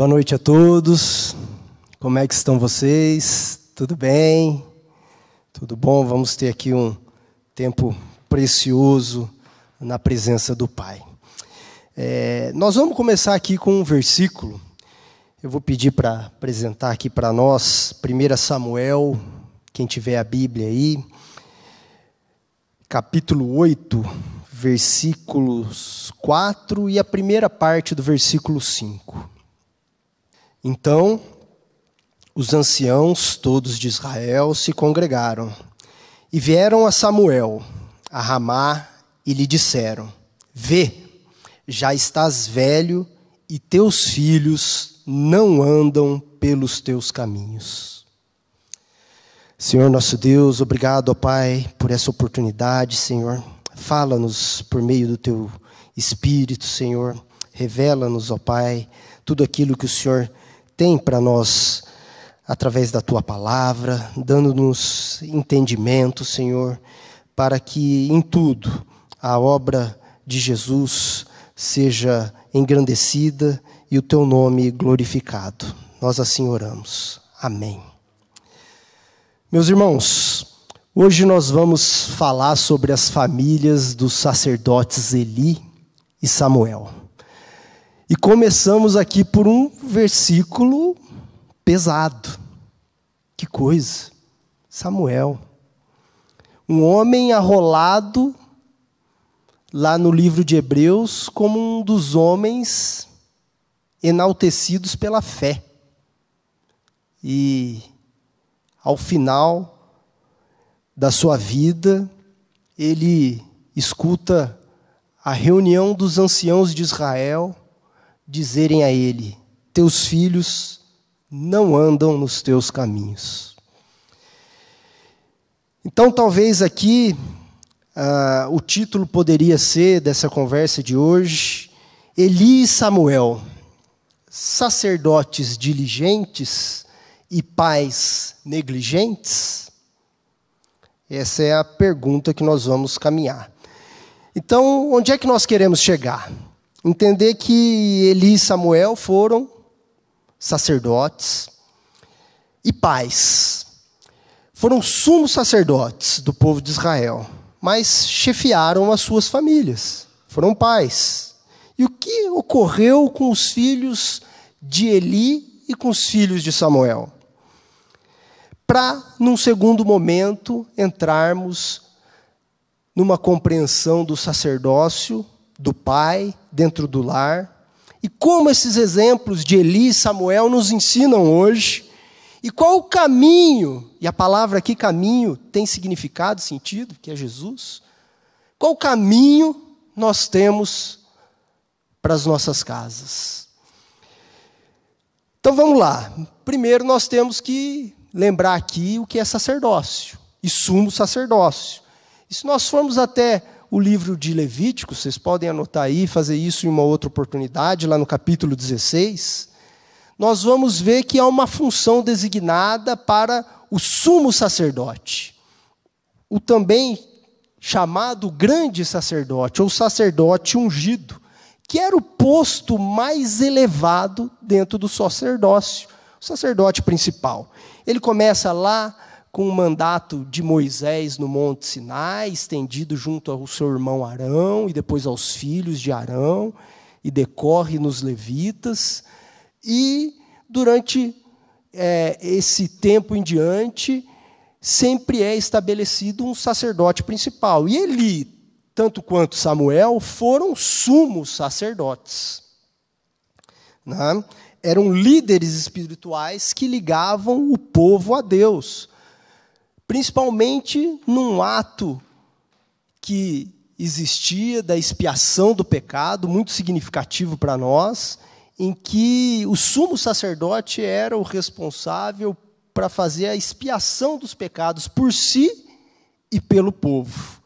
Boa noite a todos. Como é que estão vocês? Tudo bem? Tudo bom? Vamos ter aqui um tempo precioso na presença do Pai. É, nós vamos começar aqui com um versículo. Eu vou pedir para apresentar aqui para nós, 1 Samuel, quem tiver a Bíblia aí, capítulo 8, versículos 4 e a primeira parte do versículo 5. Então, os anciãos todos de Israel se congregaram e vieram a Samuel, a Ramá, e lhe disseram: Vê, já estás velho e teus filhos não andam pelos teus caminhos. Senhor nosso Deus, obrigado, ó Pai, por essa oportunidade, Senhor. Fala-nos por meio do teu Espírito, Senhor. Revela-nos, ó Pai, tudo aquilo que o Senhor tem para nós através da tua palavra, dando-nos entendimento, Senhor, para que em tudo a obra de Jesus seja engrandecida e o teu nome glorificado. Nós assim oramos. Amém. Meus irmãos, hoje nós vamos falar sobre as famílias dos sacerdotes Eli e Samuel. E começamos aqui por um versículo pesado. Que coisa! Samuel. Um homem arrolado lá no livro de Hebreus como um dos homens enaltecidos pela fé. E ao final da sua vida, ele escuta a reunião dos anciãos de Israel dizerem a ele: Teus filhos não andam nos teus caminhos. Então, talvez aqui ah, o título poderia ser dessa conversa de hoje: Eli e Samuel, sacerdotes diligentes e pais negligentes? Essa é a pergunta que nós vamos caminhar. Então, onde é que nós queremos chegar? Entender que Eli e Samuel foram sacerdotes e pais. Foram sumos sacerdotes do povo de Israel, mas chefiaram as suas famílias, foram pais. E o que ocorreu com os filhos de Eli e com os filhos de Samuel? Para, num segundo momento, entrarmos numa compreensão do sacerdócio do pai, dentro do lar. E como esses exemplos de Eli e Samuel nos ensinam hoje, e qual o caminho, e a palavra aqui caminho tem significado, sentido, que é Jesus. Qual o caminho nós temos para as nossas casas? Então vamos lá. Primeiro nós temos que lembrar aqui o que é sacerdócio e sumo sacerdócio. E se nós formos até o livro de Levítico, vocês podem anotar aí, fazer isso em uma outra oportunidade, lá no capítulo 16, nós vamos ver que há uma função designada para o sumo sacerdote, o também chamado grande sacerdote, ou sacerdote ungido, que era o posto mais elevado dentro do sacerdócio, o sacerdote principal. Ele começa lá com o mandato de Moisés no Monte Sinai, estendido junto ao seu irmão Arão e depois aos filhos de Arão, e decorre nos levitas. E durante é, esse tempo em diante, sempre é estabelecido um sacerdote principal. E Eli, tanto quanto Samuel, foram sumos sacerdotes. Né? Eram líderes espirituais que ligavam o povo a Deus principalmente num ato que existia da expiação do pecado, muito significativo para nós, em que o sumo sacerdote era o responsável para fazer a expiação dos pecados por si e pelo povo.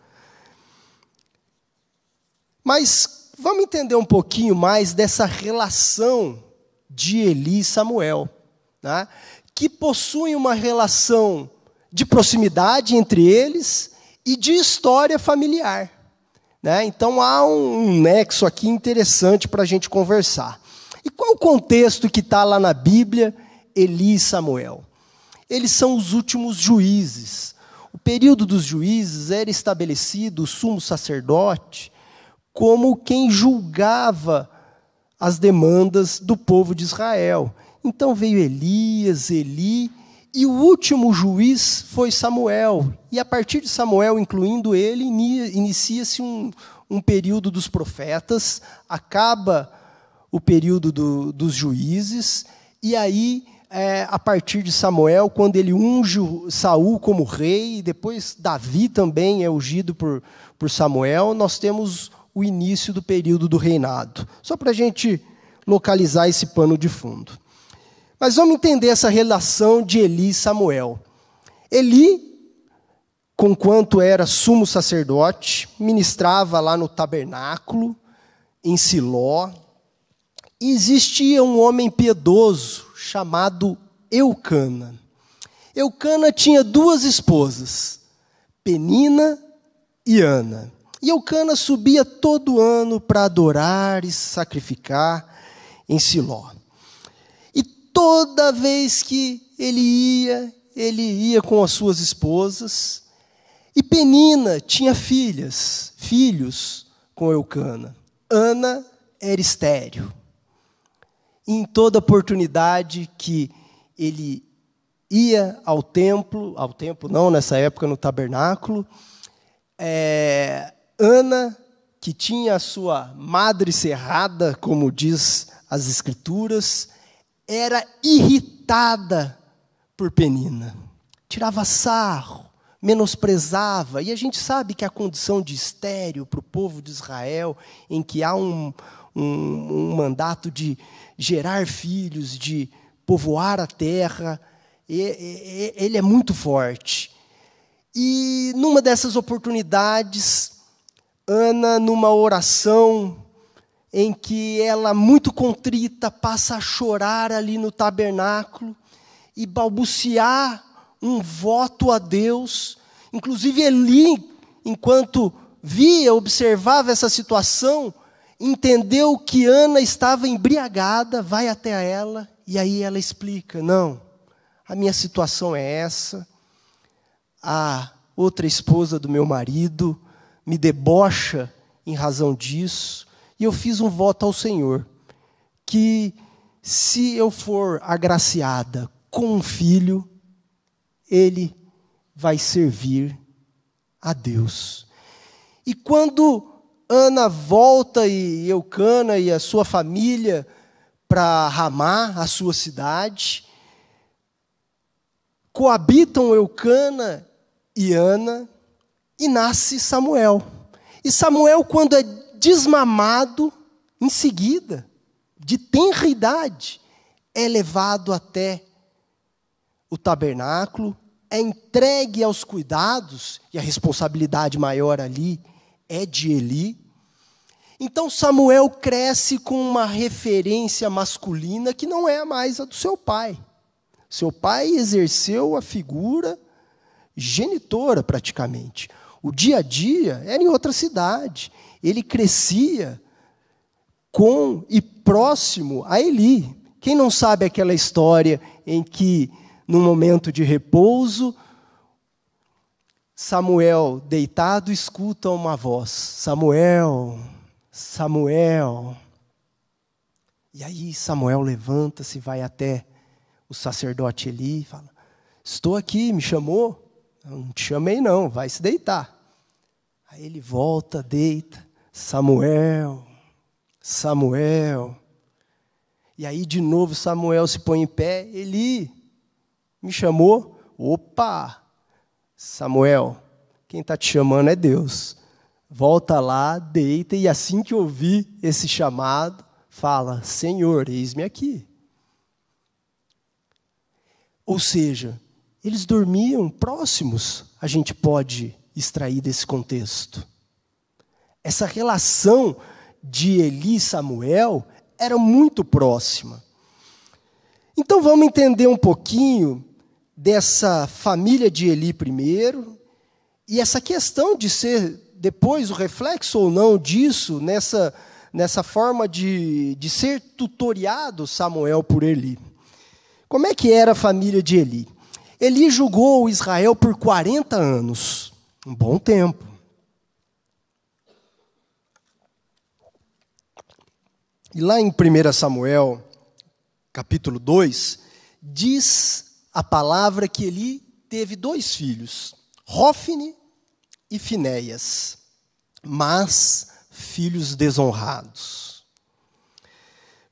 Mas vamos entender um pouquinho mais dessa relação de Eli e Samuel, né? que possuem uma relação de proximidade entre eles e de história familiar. Né? Então há um, nexo aqui interessante para a gente conversar. E qual o contexto que está lá na Bíblia, Eli e Samuel? Eles são os últimos juízes. O período dos juízes era estabelecido o sumo sacerdote como quem julgava as demandas do povo de Israel. Então veio Elias, Eli e o último juiz foi Samuel. E a partir de Samuel, incluindo ele, inicia-se um, um período dos profetas, acaba o período do, dos juízes, e aí, é, a partir de Samuel, quando ele unge Saul como rei, e depois Davi também é ungido por, por Samuel, nós temos o início do período do reinado. Só para a gente localizar esse pano de fundo. Mas vamos entender essa relação de Eli e Samuel. Eli, conquanto era sumo sacerdote, ministrava lá no tabernáculo, em Siló. E existia um homem piedoso chamado Eucana. Eucana tinha duas esposas, Penina e Ana. E Eucana subia todo ano para adorar e sacrificar em Siló toda vez que ele ia, ele ia com as suas esposas. E Penina tinha filhas, filhos com Eucana. Ana era estéreo. E em toda oportunidade que ele ia ao templo, ao templo não, nessa época no tabernáculo, é, Ana, que tinha a sua madre cerrada, como diz as escrituras, era irritada por Penina. Tirava sarro, menosprezava, e a gente sabe que a condição de estéreo para o povo de Israel, em que há um, um, um mandato de gerar filhos, de povoar a terra, e, e, ele é muito forte. E numa dessas oportunidades, Ana, numa oração em que ela, muito contrita, passa a chorar ali no tabernáculo e balbuciar um voto a Deus. Inclusive, Eli, enquanto via, observava essa situação, entendeu que Ana estava embriagada, vai até ela e aí ela explica: Não, a minha situação é essa, a outra esposa do meu marido me debocha em razão disso e eu fiz um voto ao Senhor que se eu for agraciada com um filho, ele vai servir a Deus. E quando Ana volta e Eucana e a sua família para Ramá, a sua cidade, coabitam Eucana e Ana e nasce Samuel. E Samuel, quando é desmamado em seguida, de tenra idade, é levado até o tabernáculo, é entregue aos cuidados, e a responsabilidade maior ali é de Eli. Então Samuel cresce com uma referência masculina que não é mais a do seu pai. Seu pai exerceu a figura genitora, praticamente. O dia a dia era em outra cidade. Ele crescia com e próximo a Eli. Quem não sabe aquela história em que, num momento de repouso, Samuel, deitado, escuta uma voz: Samuel, Samuel. E aí Samuel levanta-se, vai até o sacerdote Eli e fala: Estou aqui, me chamou? não te chamei, não, vai se deitar. Aí ele volta, deita, Samuel, Samuel. E aí de novo Samuel se põe em pé, Ele me chamou, opa, Samuel, quem está te chamando é Deus. Volta lá, deita, e assim que ouvir esse chamado, fala: Senhor, eis-me aqui. Ou seja, eles dormiam próximos, a gente pode extrair desse contexto. Essa relação de Eli e Samuel era muito próxima. Então vamos entender um pouquinho dessa família de Eli primeiro e essa questão de ser depois o reflexo ou não disso nessa nessa forma de, de ser tutoriado Samuel por Eli. Como é que era a família de Eli? Eli julgou Israel por 40 anos. Um bom tempo. E lá em 1 Samuel, capítulo 2, diz a palavra que ele teve dois filhos, Rófine e Finéias, mas filhos desonrados.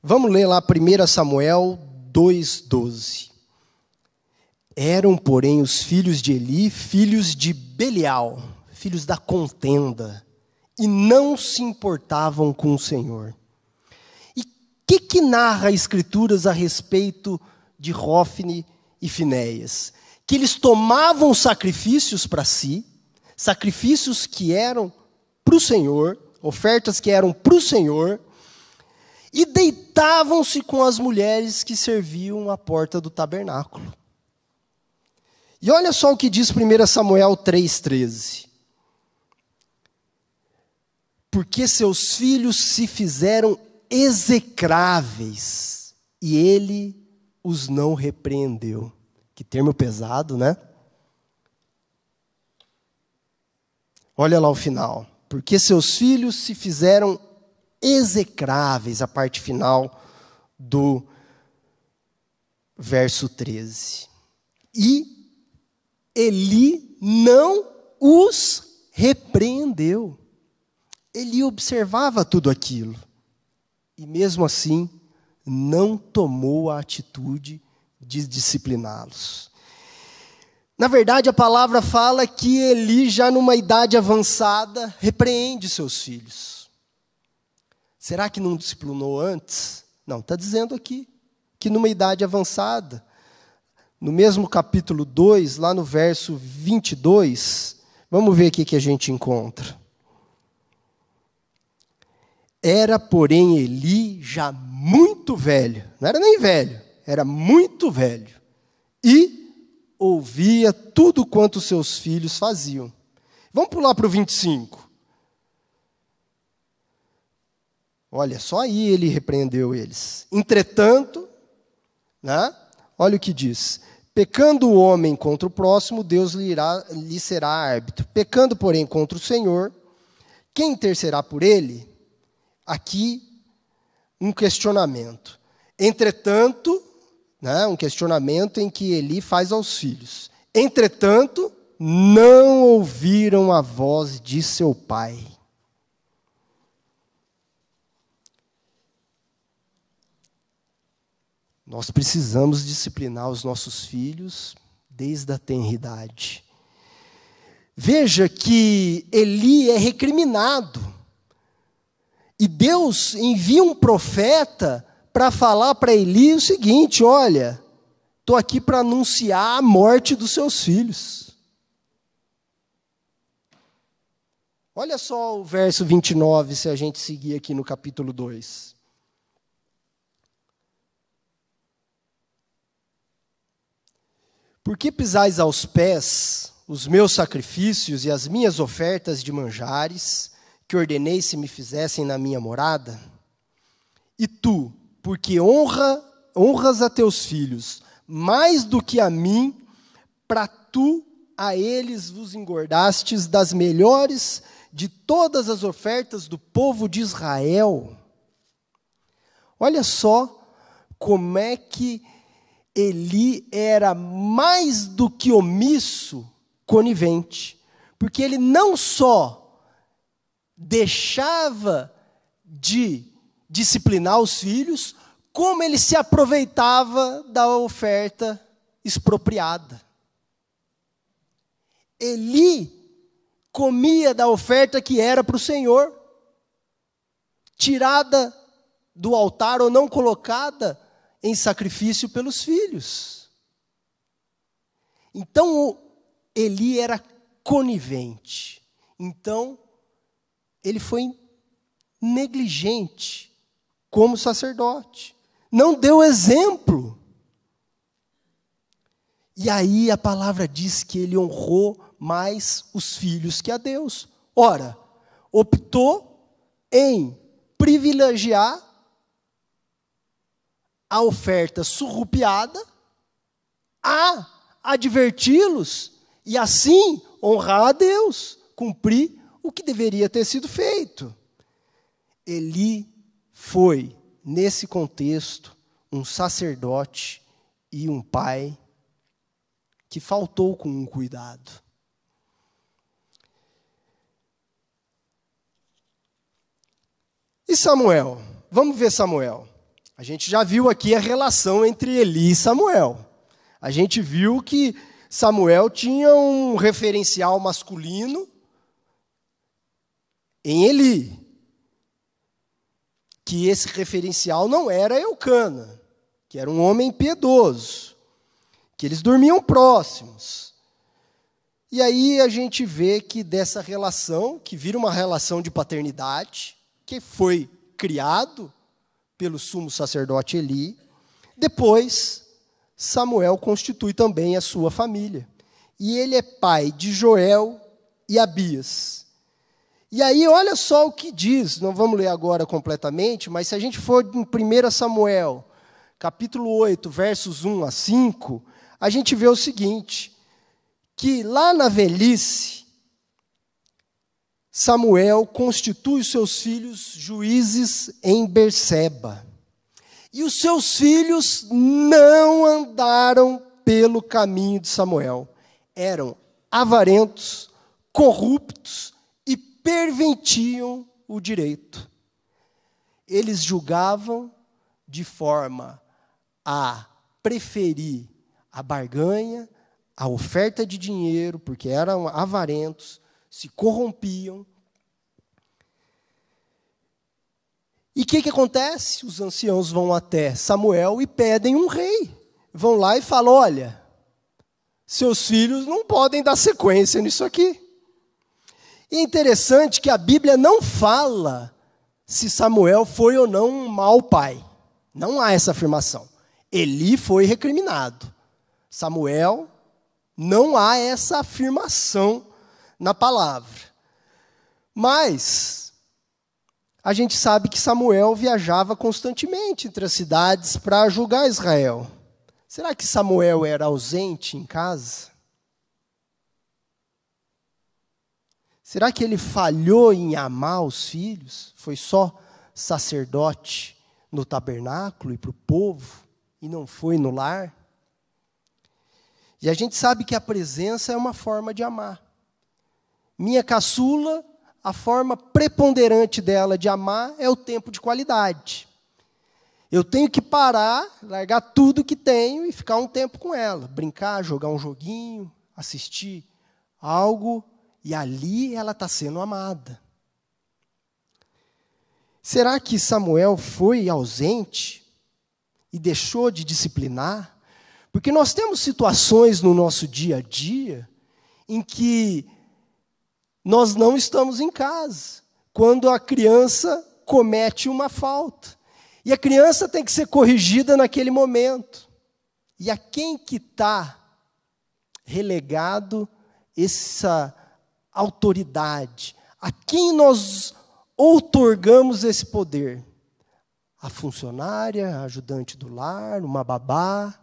Vamos ler lá 1 Samuel 2,12. Eram, porém, os filhos de Eli, filhos de Belial, filhos da contenda, e não se importavam com o Senhor. E o que, que narra as Escrituras a respeito de Rofne e Finéias? Que eles tomavam sacrifícios para si, sacrifícios que eram para o Senhor, ofertas que eram para o Senhor, e deitavam-se com as mulheres que serviam à porta do tabernáculo. E olha só o que diz 1 Samuel 3,13. Porque seus filhos se fizeram execráveis e ele os não repreendeu. Que termo pesado, né? Olha lá o final. Porque seus filhos se fizeram execráveis, a parte final do verso 13. E Eli não os repreendeu. Ele observava tudo aquilo e, mesmo assim, não tomou a atitude de discipliná-los. Na verdade, a palavra fala que Eli, já numa idade avançada, repreende seus filhos. Será que não disciplinou antes? Não, está dizendo aqui que numa idade avançada, no mesmo capítulo 2, lá no verso 22, vamos ver o que a gente encontra. Era, porém, Eli já muito velho, não era nem velho, era muito velho, e ouvia tudo quanto seus filhos faziam. Vamos pular para o 25. Olha, só aí ele repreendeu eles. Entretanto, né? olha o que diz: Pecando o homem contra o próximo, Deus lhe, irá, lhe será árbitro. Pecando, porém, contra o Senhor, quem tercerá por ele? Aqui, um questionamento. Entretanto, né, um questionamento em que Eli faz aos filhos. Entretanto, não ouviram a voz de seu pai. Nós precisamos disciplinar os nossos filhos desde a tenridade. Veja que Eli é recriminado. E Deus envia um profeta para falar para Eli o seguinte: olha, estou aqui para anunciar a morte dos seus filhos. Olha só o verso 29, se a gente seguir aqui no capítulo 2. Por que pisais aos pés os meus sacrifícios e as minhas ofertas de manjares, que ordenei se me fizessem na minha morada? E tu, porque honra, honras a teus filhos mais do que a mim, para tu a eles vos engordastes das melhores de todas as ofertas do povo de Israel. Olha só como é que Eli era mais do que omisso, conivente, porque ele não só deixava de disciplinar os filhos, como ele se aproveitava da oferta expropriada. Eli comia da oferta que era para o Senhor, tirada do altar ou não colocada em sacrifício pelos filhos. Então Eli era conivente. Então ele foi negligente como sacerdote. Não deu exemplo. E aí a palavra diz que ele honrou mais os filhos que a Deus. Ora, optou em privilegiar a oferta surrupiada, a adverti-los e assim honrar a Deus, cumprir o que deveria ter sido feito. Eli foi, nesse contexto, um sacerdote e um pai que faltou com um cuidado. E Samuel? Vamos ver Samuel. A gente já viu aqui a relação entre Eli e Samuel. A gente viu que Samuel tinha um referencial masculino em Eli. Que esse referencial não era Eucana, que era um homem piedoso, que eles dormiam próximos. E aí a gente vê que dessa relação, que vira uma relação de paternidade, que foi criado pelo sumo sacerdote Eli. Depois, Samuel constitui também a sua família. E ele é pai de Joel e Abias. E aí, olha só o que diz, não vamos ler agora completamente, mas se a gente for em 1 Samuel, capítulo 8, versos 1 a 5, a gente vê o seguinte: que lá na velhice, Samuel constitui seus filhos juízes em Berseba. E os seus filhos não andaram pelo caminho de Samuel. Eram avarentos, corruptos e perventiam o direito. Eles julgavam de forma a preferir a barganha, a oferta de dinheiro, porque eram avarentos, se corrompiam. E o que, que acontece? Os anciãos vão até Samuel e pedem um rei. Vão lá e falam: olha, seus filhos não podem dar sequência nisso aqui. E é interessante que a Bíblia não fala se Samuel foi ou não um mau pai. Não há essa afirmação. Eli foi recriminado. Samuel, não há essa afirmação na palavra. Mas a gente sabe que Samuel viajava constantemente entre as cidades para julgar Israel. Será que Samuel era ausente em casa? Será que ele falhou em amar os filhos? Foi só sacerdote no tabernáculo e para o povo e não foi no lar? E a gente sabe que a presença é uma forma de amar. Minha caçula, a forma preponderante dela de amar é o tempo de qualidade. Eu tenho que parar, largar tudo que tenho e ficar um tempo com ela, brincar, jogar um joguinho, assistir algo, e ali ela está sendo amada. Será que Samuel foi ausente e deixou de disciplinar? Porque nós temos situações no nosso dia a dia em que nós não estamos em casa quando a criança comete uma falta. E a criança tem que ser corrigida naquele momento. E a quem que está relegado essa autoridade? A quem nós outorgamos esse poder? A funcionária, a ajudante do lar, uma babá.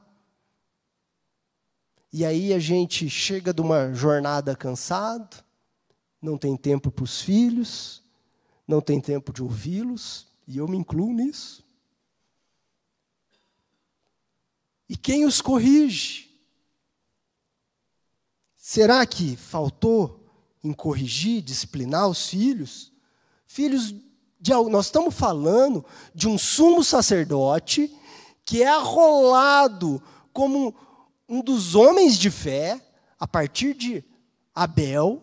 E aí a gente chega de uma jornada cansado, não tem tempo para os filhos, não tem tempo de ouvi-los, e eu me incluo nisso. E quem os corrige? Será que faltou em corrigir, disciplinar os filhos? Filhos de nós estamos falando de um sumo sacerdote que é arrolado como um dos homens de fé a partir de Abel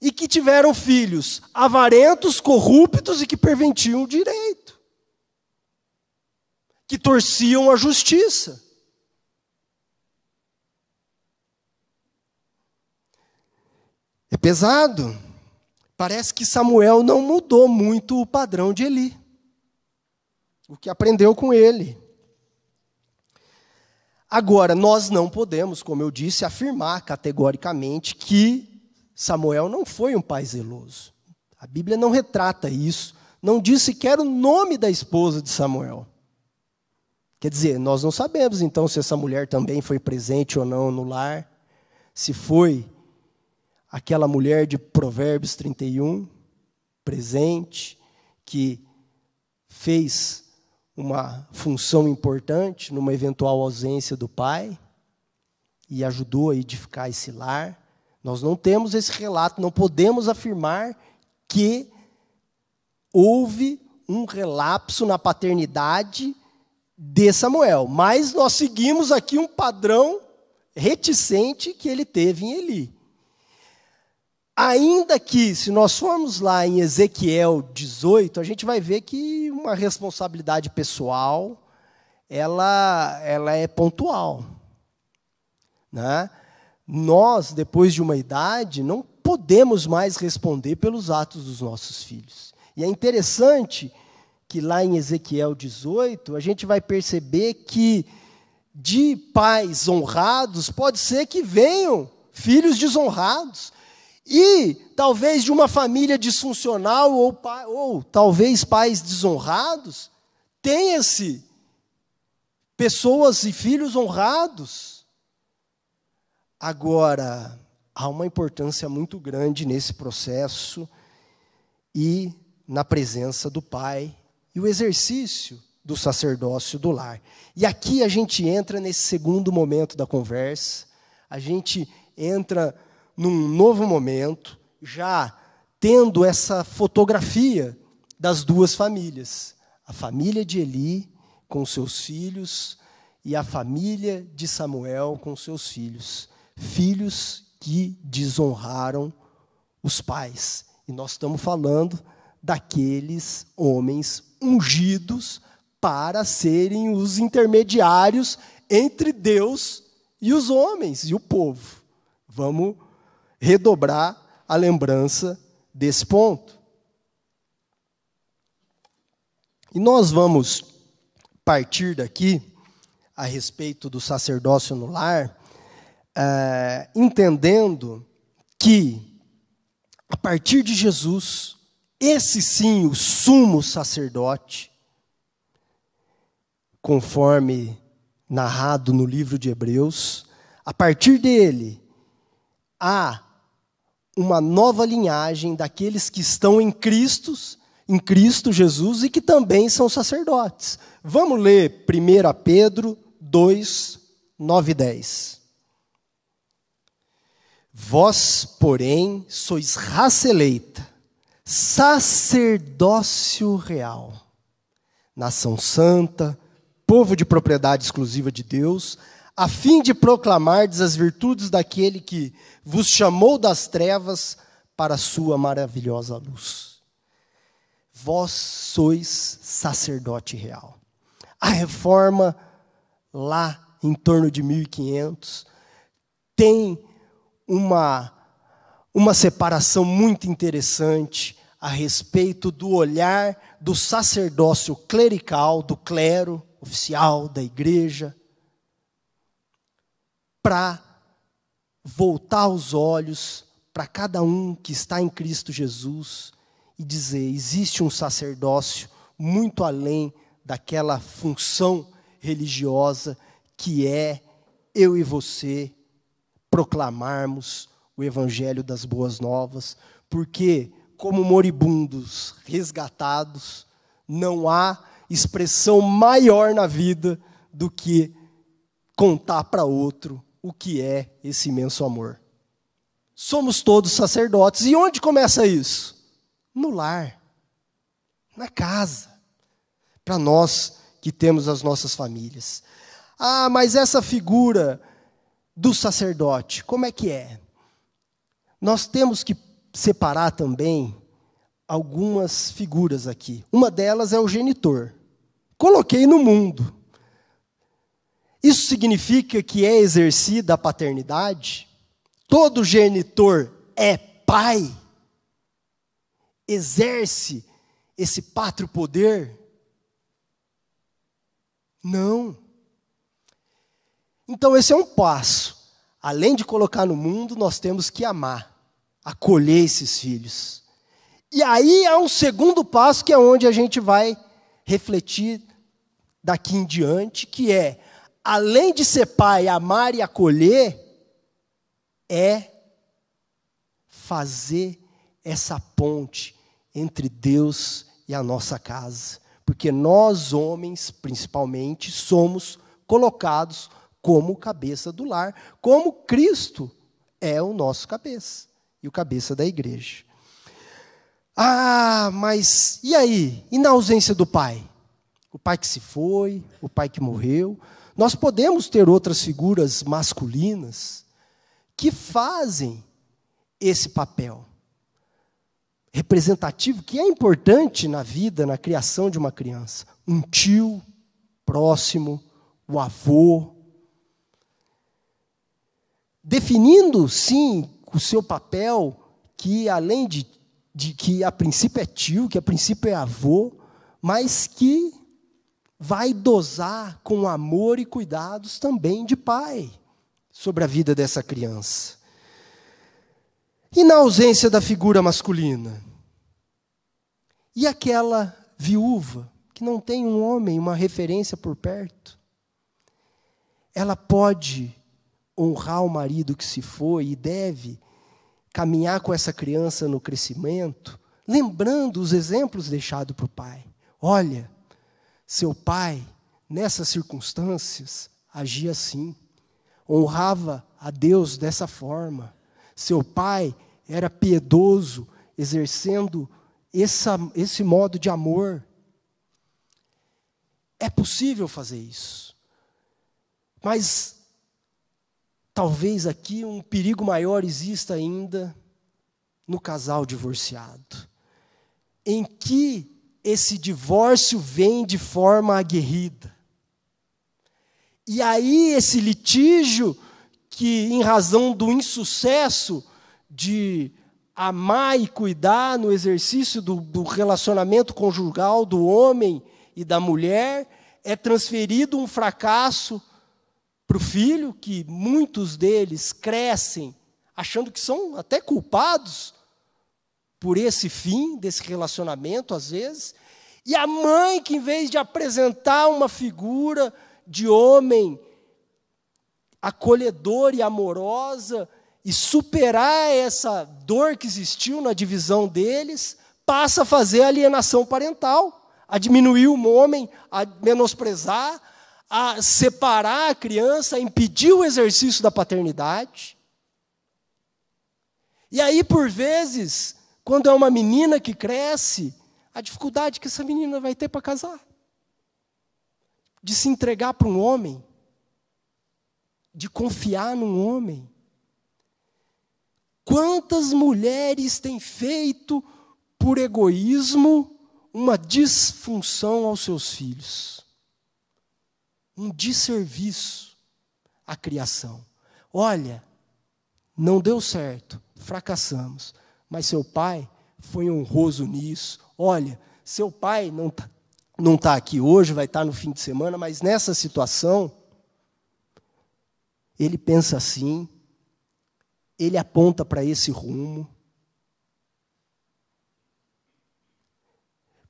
e que tiveram filhos avarentos, corruptos e que perventiam o direito, que torciam a justiça. É pesado. Parece que Samuel não mudou muito o padrão de Eli, o que aprendeu com ele. Agora, nós não podemos, como eu disse, afirmar categoricamente que Samuel não foi um pai zeloso. A Bíblia não retrata isso. Não diz sequer o nome da esposa de Samuel. Quer dizer, nós não sabemos então se essa mulher também foi presente ou não no lar, se foi aquela mulher de Provérbios 31, presente, que fez uma função importante numa eventual ausência do pai e ajudou a edificar esse lar. Nós não temos esse relato, não podemos afirmar que houve um relapso na paternidade de Samuel, mas nós seguimos aqui um padrão reticente que ele teve em Eli. Ainda que, se nós formos lá em Ezequiel 18, a gente vai ver que uma responsabilidade pessoal, ela, ela é pontual. Né? nós, depois de uma idade, não podemos mais responder pelos atos dos nossos filhos. E é interessante que lá em Ezequiel 18, a gente vai perceber que de pais honrados, pode ser que venham filhos desonrados. E talvez de uma família disfuncional ou, ou talvez pais desonrados, tenha-se pessoas e filhos honrados. Agora, há uma importância muito grande nesse processo e na presença do Pai e o exercício do sacerdócio do lar. E aqui a gente entra nesse segundo momento da conversa, a gente entra num novo momento, já tendo essa fotografia das duas famílias, a família de Eli com seus filhos e a família de Samuel com seus filhos filhos que desonraram os pais. E nós estamos falando daqueles homens ungidos para serem os intermediários entre Deus e os homens e o povo. Vamos redobrar a lembrança desse ponto. E nós vamos partir daqui a respeito do sacerdócio no lar é, entendendo que, a partir de Jesus, esse sim, o sumo sacerdote, conforme narrado no livro de Hebreus, a partir dele há uma nova linhagem daqueles que estão em Cristo, em Cristo Jesus e que também são sacerdotes. Vamos ler 1 Pedro 2, 9 e 10. Vós, porém, sois raça eleita, sacerdócio real, nação santa, povo de propriedade exclusiva de Deus, a fim de proclamardes as virtudes daquele que vos chamou das trevas para a sua maravilhosa luz. Vós sois sacerdote real. A reforma lá em torno de 1500 tem uma, uma separação muito interessante a respeito do olhar do sacerdócio clerical, do clero oficial da igreja, para voltar os olhos para cada um que está em Cristo Jesus e dizer: existe um sacerdócio muito além daquela função religiosa que é eu e você proclamarmos o evangelho das boas novas, porque como moribundos resgatados, não há expressão maior na vida do que contar para outro o que é esse imenso amor. Somos todos sacerdotes. E onde começa isso? No lar, na casa, para nós que temos as nossas famílias. Ah, mas essa figura do sacerdote, como é que é? Nós temos que separar também algumas figuras aqui. Uma delas é o genitor. Coloquei no mundo. Isso significa que é exercida a paternidade? Todo genitor é pai? Exerce esse pátrio poder? Não. Então, esse é um passo. Além de colocar no mundo, nós temos que amar, acolher esses filhos. E aí há um segundo passo que é onde a gente vai refletir daqui em diante, que é além de ser pai, amar e acolher, é fazer essa ponte entre Deus e a nossa casa, porque nós homens, principalmente, somos colocados como cabeça do lar, como Cristo é o nosso cabeça e o cabeça da igreja. Ah, mas e aí? E na ausência do pai? O pai que se foi, o pai que morreu. Nós podemos ter outras figuras masculinas que fazem esse papel representativo que é importante na vida, na criação de uma criança. Um tio próximo, o avô, definindo sim o seu papel, que além de, de que a princípio é tio, que a princípio é avô, mas que vai dosar com amor e cuidados também de pai sobre a vida dessa criança. E na ausência da figura masculina? E aquela viúva que não tem um homem, uma referência por perto? Ela pode honrar o marido que se foi e deve caminhar com essa criança no crescimento, lembrando os exemplos deixados para o pai. Olha, seu pai, nessas circunstâncias, agia assim, honrava a Deus dessa forma. Seu pai era piedoso, exercendo essa, esse modo de amor. É possível fazer isso. Mas talvez aqui um perigo maior exista ainda no casal divorciado. Em que esse divórcio vem de forma aguerrida. E aí esse litígio que em razão do insucesso de amar e cuidar no exercício do, do relacionamento conjugal do homem e da mulher, é transferido um fracasso para o filho, que muitos deles crescem achando que são até culpados por esse fim desse relacionamento, às vezes, e a mãe, que em vez de apresentar uma figura de homem acolhedora e amorosa, e superar essa dor que existiu na divisão deles, passa a fazer alienação parental, a diminuir o homem, a menosprezar, a separar a criança, a impedir o exercício da paternidade. E aí, por vezes, quando é uma menina que cresce, a dificuldade que essa menina vai ter para casar, de se entregar para um homem, de confiar num homem. Quantas mulheres têm feito por egoísmo uma disfunção aos seus filhos? um desserviço à criação. Olha, não deu certo, fracassamos, mas seu pai foi honroso nisso. Olha, seu pai não está não tá aqui hoje, vai estar tá no fim de semana, mas nessa situação, ele pensa assim, ele aponta para esse rumo.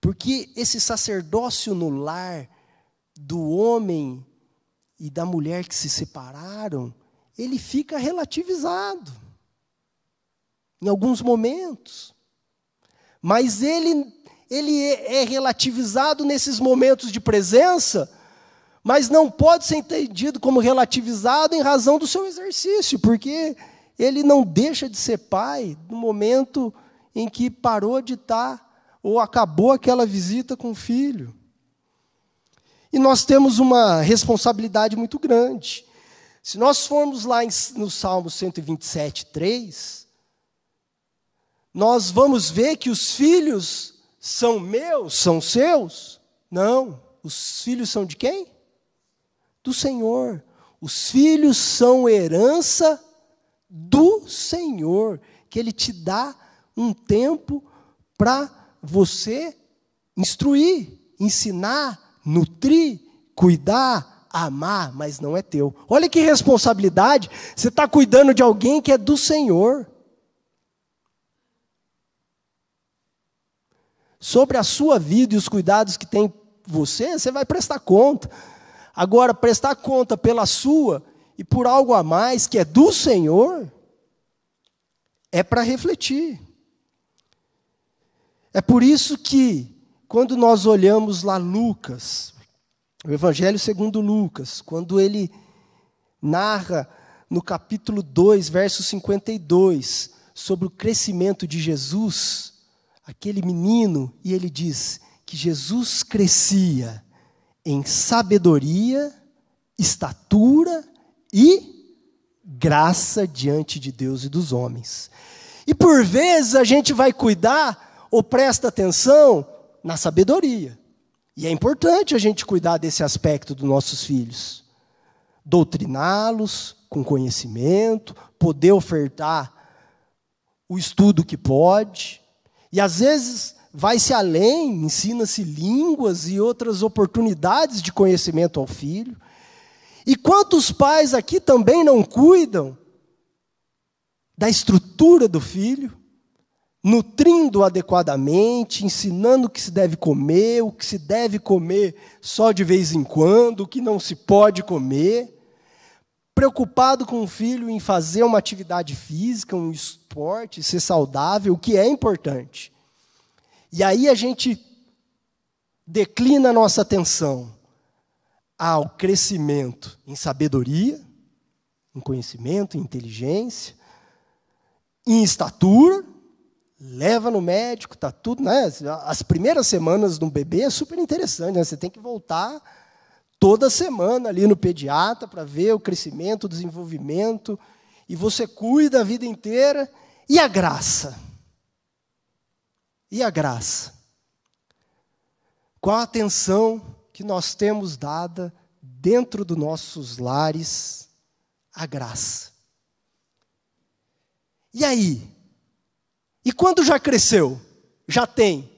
Porque esse sacerdócio no lar do homem e da mulher que se separaram, ele fica relativizado em alguns momentos. Mas ele, ele é, é relativizado nesses momentos de presença, mas não pode ser entendido como relativizado em razão do seu exercício, porque ele não deixa de ser pai no momento em que parou de estar ou acabou aquela visita com o filho. E nós temos uma responsabilidade muito grande. Se nós formos lá no Salmo 127, 3, nós vamos ver que os filhos são meus, são seus? Não. Os filhos são de quem? Do Senhor. Os filhos são herança do Senhor, que Ele te dá um tempo para você instruir, ensinar, nutrir, cuidar, amar, mas não é teu. Olha que responsabilidade, você está cuidando de alguém que é do Senhor. Sobre a sua vida e os cuidados que tem você, você vai prestar conta. Agora, prestar conta pela sua e por algo a mais que é do Senhor, é para refletir. É por isso que quando nós olhamos lá Lucas, o Evangelho segundo Lucas, quando ele narra no capítulo 2, verso 52, sobre o crescimento de Jesus, aquele menino, e ele diz que Jesus crescia em sabedoria, estatura e graça diante de Deus e dos homens. E por vezes a gente vai cuidar ou presta atenção na sabedoria. E é importante a gente cuidar desse aspecto dos nossos filhos. Doutriná-los com conhecimento, poder ofertar o estudo que pode. E às vezes vai-se além, ensina-se línguas e outras oportunidades de conhecimento ao filho. E quantos pais aqui também não cuidam da estrutura do filho? nutrindo adequadamente, ensinando o que se deve comer, o que se deve comer só de vez em quando, o que não se pode comer, preocupado com o filho em fazer uma atividade física, um esporte, ser saudável, o que é importante. E aí a gente declina a nossa atenção ao crescimento em sabedoria, em conhecimento, em inteligência, em estatura, leva no médico, tá tudo, né? As primeiras semanas do bebê é super interessante, né? Você tem que voltar toda semana ali no pediatra para ver o crescimento, o desenvolvimento, e você cuida a vida inteira. E a graça? E a graça? Qual a atenção que nós temos dada dentro dos nossos lares à graça? E aí, e quando já cresceu? Já tem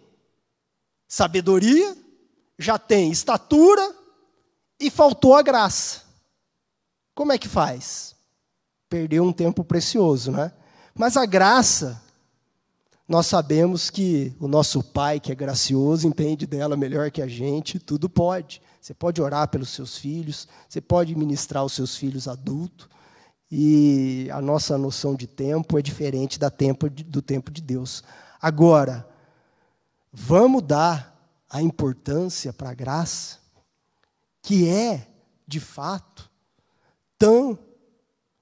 sabedoria, já tem estatura e faltou a graça. Como é que faz? Perdeu um tempo precioso, né? Mas a graça, nós sabemos que o nosso Pai, que é gracioso, entende dela melhor que a gente, tudo pode. Você pode orar pelos seus filhos, você pode ministrar os seus filhos adultos, e a nossa noção de tempo é diferente da tempo de, do tempo de Deus. Agora, vamos dar a importância para a graça, que é, de fato, tão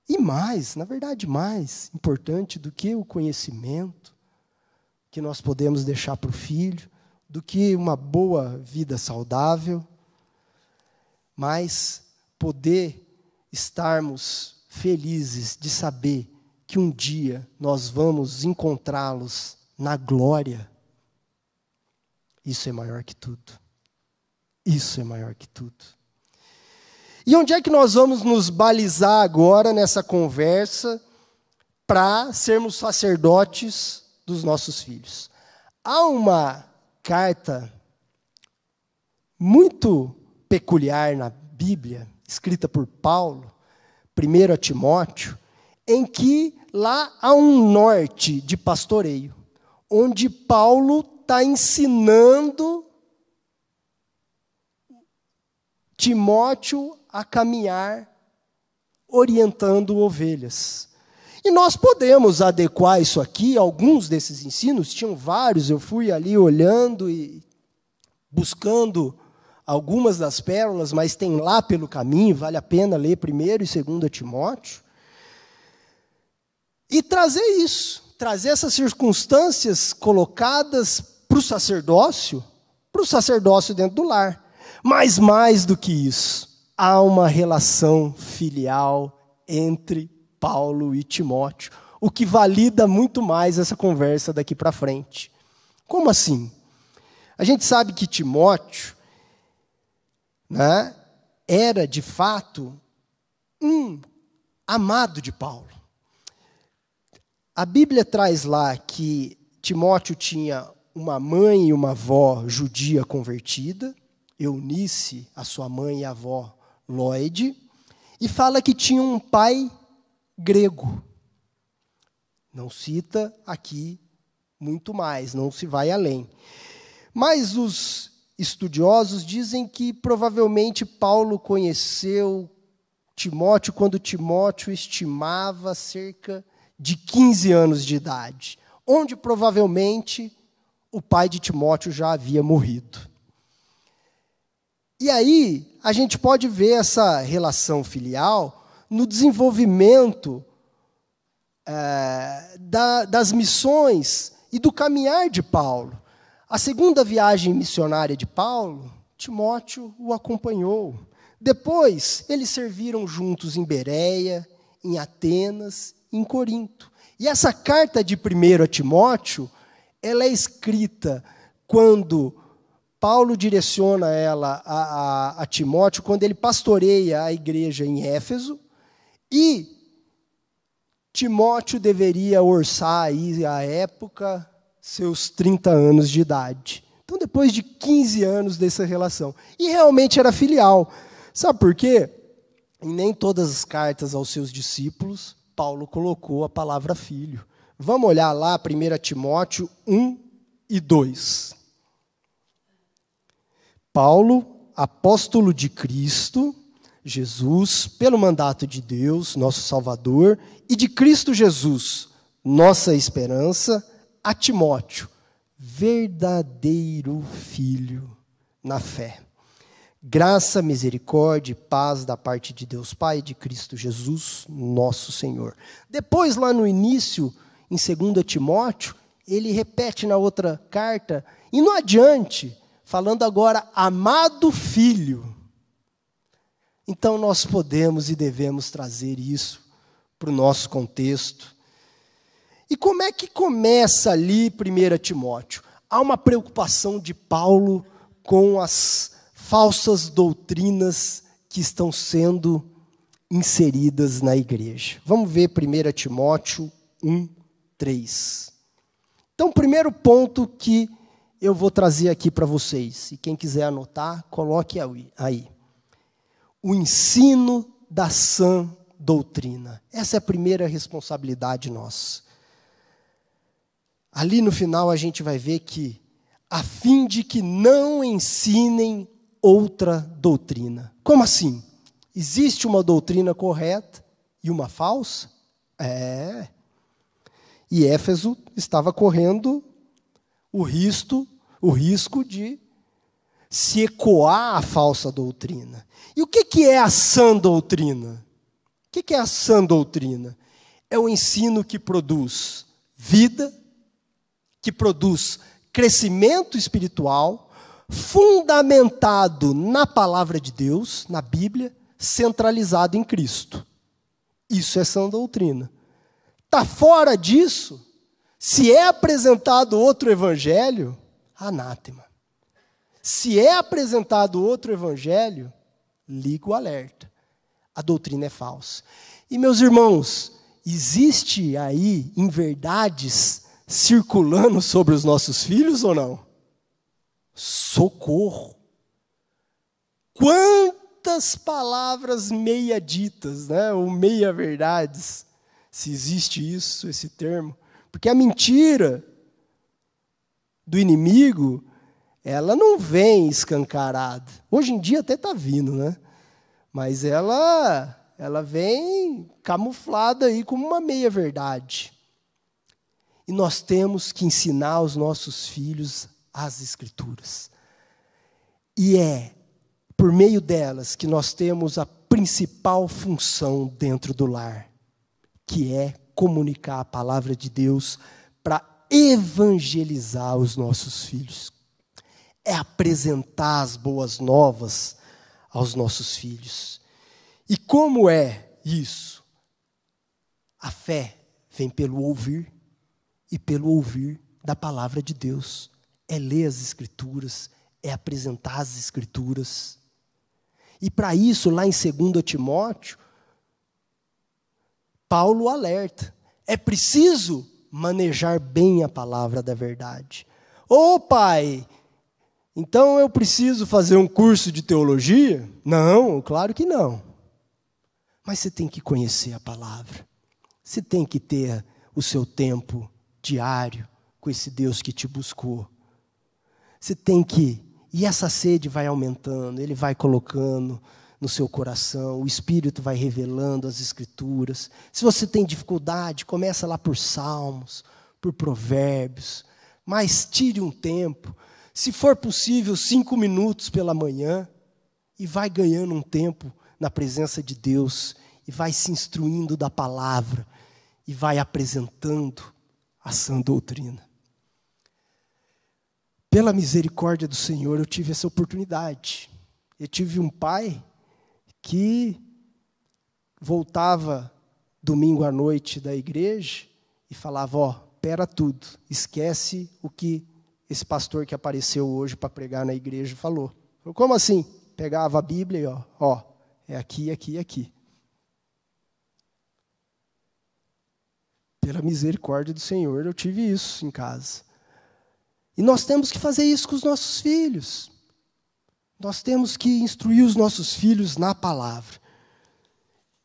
e mais, na verdade, mais importante do que o conhecimento que nós podemos deixar para o filho, do que uma boa vida saudável, mas poder estarmos felizes de saber que um dia nós vamos encontrá-los na glória. Isso é maior que tudo. Isso é maior que tudo. E onde é que nós vamos nos balizar agora nessa conversa para sermos sacerdotes dos nossos filhos? Há uma carta muito peculiar na Bíblia, escrita por Paulo, 1 Timóteo, em que lá há um norte de pastoreio, onde Paulo está ensinando Timóteo a caminhar orientando ovelhas. E nós podemos adequar isso aqui, alguns desses ensinos, tinham vários, eu fui ali olhando e buscando algumas das pérolas, mas tem lá pelo caminho, vale a pena ler primeiro e segundo Timóteo. E trazer isso, trazer essas circunstâncias colocadas para o sacerdócio, para o sacerdócio dentro do lar. Mas mais do que isso, há uma relação filial entre Paulo e Timóteo, o que valida muito mais essa conversa daqui para frente. Como assim? A gente sabe que Timóteo né, era de fato um amado de Paulo. A Bíblia traz lá que Timóteo tinha uma mãe e uma avó judia convertida, Eunice, a sua mãe e a avó Lloyd, e fala que tinha um pai grego. Não cita aqui muito mais, não se vai além. Mas os estudiosos dizem que provavelmente Paulo conheceu Timóteo quando Timóteo estimava cerca de 15 anos de idade, onde provavelmente o pai de Timóteo já havia morrido. E aí, a gente pode ver essa relação filial no desenvolvimento é, da, das missões e do caminhar de Paulo. A segunda viagem missionária de Paulo, Timóteo o acompanhou. Depois, eles serviram juntos em Bereia, em Atenas, em Corinto. E essa carta de primeiro a Timóteo, ela é escrita quando Paulo direciona ela a, a, a, Timóteo, quando ele pastoreia a igreja em Éfeso, e Timóteo deveria orçar aí, à época, seus 30 anos de idade. Então, depois de 15 anos dessa relação. E realmente era filial. Sabe por quê? Em nem todas as cartas aos seus discípulos, Paulo colocou a palavra filho. Vamos olhar lá 1 Timóteo 1 e 2. Paulo, apóstolo de Cristo, Jesus, pelo mandato de Deus, nosso Salvador, e de Cristo Jesus, nossa esperança, a Timóteo, verdadeiro filho na fé. Graça, misericórdia e paz da parte de Deus Pai e de Cristo Jesus, nosso Senhor. Depois, lá no início, em 2 Timóteo, ele repete na outra carta, e no adiante, falando agora, amado filho. Então, nós podemos e devemos trazer isso para o nosso contexto e como é que começa ali 1 Timóteo? Há uma preocupação de Paulo com as falsas doutrinas que estão sendo inseridas na igreja. Vamos ver 1 Timóteo 1, 3. Então, o primeiro ponto que eu vou trazer aqui para vocês, e quem quiser anotar, coloque aí. O ensino da sã doutrina. Essa é a primeira responsabilidade nossa ali no final a gente vai ver que, a fim de que não ensinem outra doutrina. Como assim? Existe uma doutrina correta e uma falsa? É. E Éfeso estava correndo o risco, o risco de se ecoar a falsa doutrina. E o que, é a sã doutrina? O que, que é a sã doutrina? É o ensino que produz vida, que produz crescimento espiritual, fundamentado na palavra de Deus, na Bíblia, centralizado em Cristo. Isso é sã doutrina. Está fora disso, se é apresentado outro evangelho, anátema. Se é apresentado outro evangelho, liga o alerta. A doutrina é falsa. E meus irmãos, existe aí em verdades circulando sobre os nossos filhos ou não? Socorro! Quantas palavras meia ditas, né? ou meia verdades, se existe isso, esse termo. Porque a mentira do inimigo, ela não vem escancarada. Hoje em dia até está vindo, né? Mas ela, ela vem camuflada aí como uma meia verdade. E nós temos que ensinar aos nossos filhos as Escrituras. E é por meio delas que nós temos a principal função dentro do lar, que é comunicar a palavra de Deus para evangelizar os nossos filhos. É apresentar as boas novas aos nossos filhos. E como é isso? A fé vem pelo ouvir e pelo ouvir da palavra de Deus. É ler as Escrituras, é apresentar as Escrituras. E para isso, lá em 2 Timóteo, Paulo alerta: é preciso manejar bem a palavra da verdade. Ô oh, pai, então eu preciso fazer um curso de teologia? Não, claro que não. Mas você tem que conhecer a palavra, você tem que ter o seu tempo diário com esse Deus que te buscou. Você tem que. E essa sede vai aumentando, ele vai colocando no seu coração, o Espírito vai revelando as Escrituras. Se você tem dificuldade, começa lá por Salmos, por Provérbios, mas tire um tempo, se for possível, cinco minutos pela manhã, e vai ganhando um tempo na presença de Deus, e vai se instruindo da palavra, e vai apresentando a sã doutrina. Pela misericórdia do Senhor, eu tive essa oportunidade. Eu tive um pai que voltava domingo à noite da igreja e falava: ó, oh, pera tudo, esquece o que esse pastor que apareceu hoje para pregar na igreja falou. Falou, como assim? Pegava a Bíblia e ó, ó, é aqui, aqui, aqui. Pela misericórdia do Senhor, eu tive isso em casa. E nós temos que fazer isso com os nossos filhos. Nós temos que instruir os nossos filhos na palavra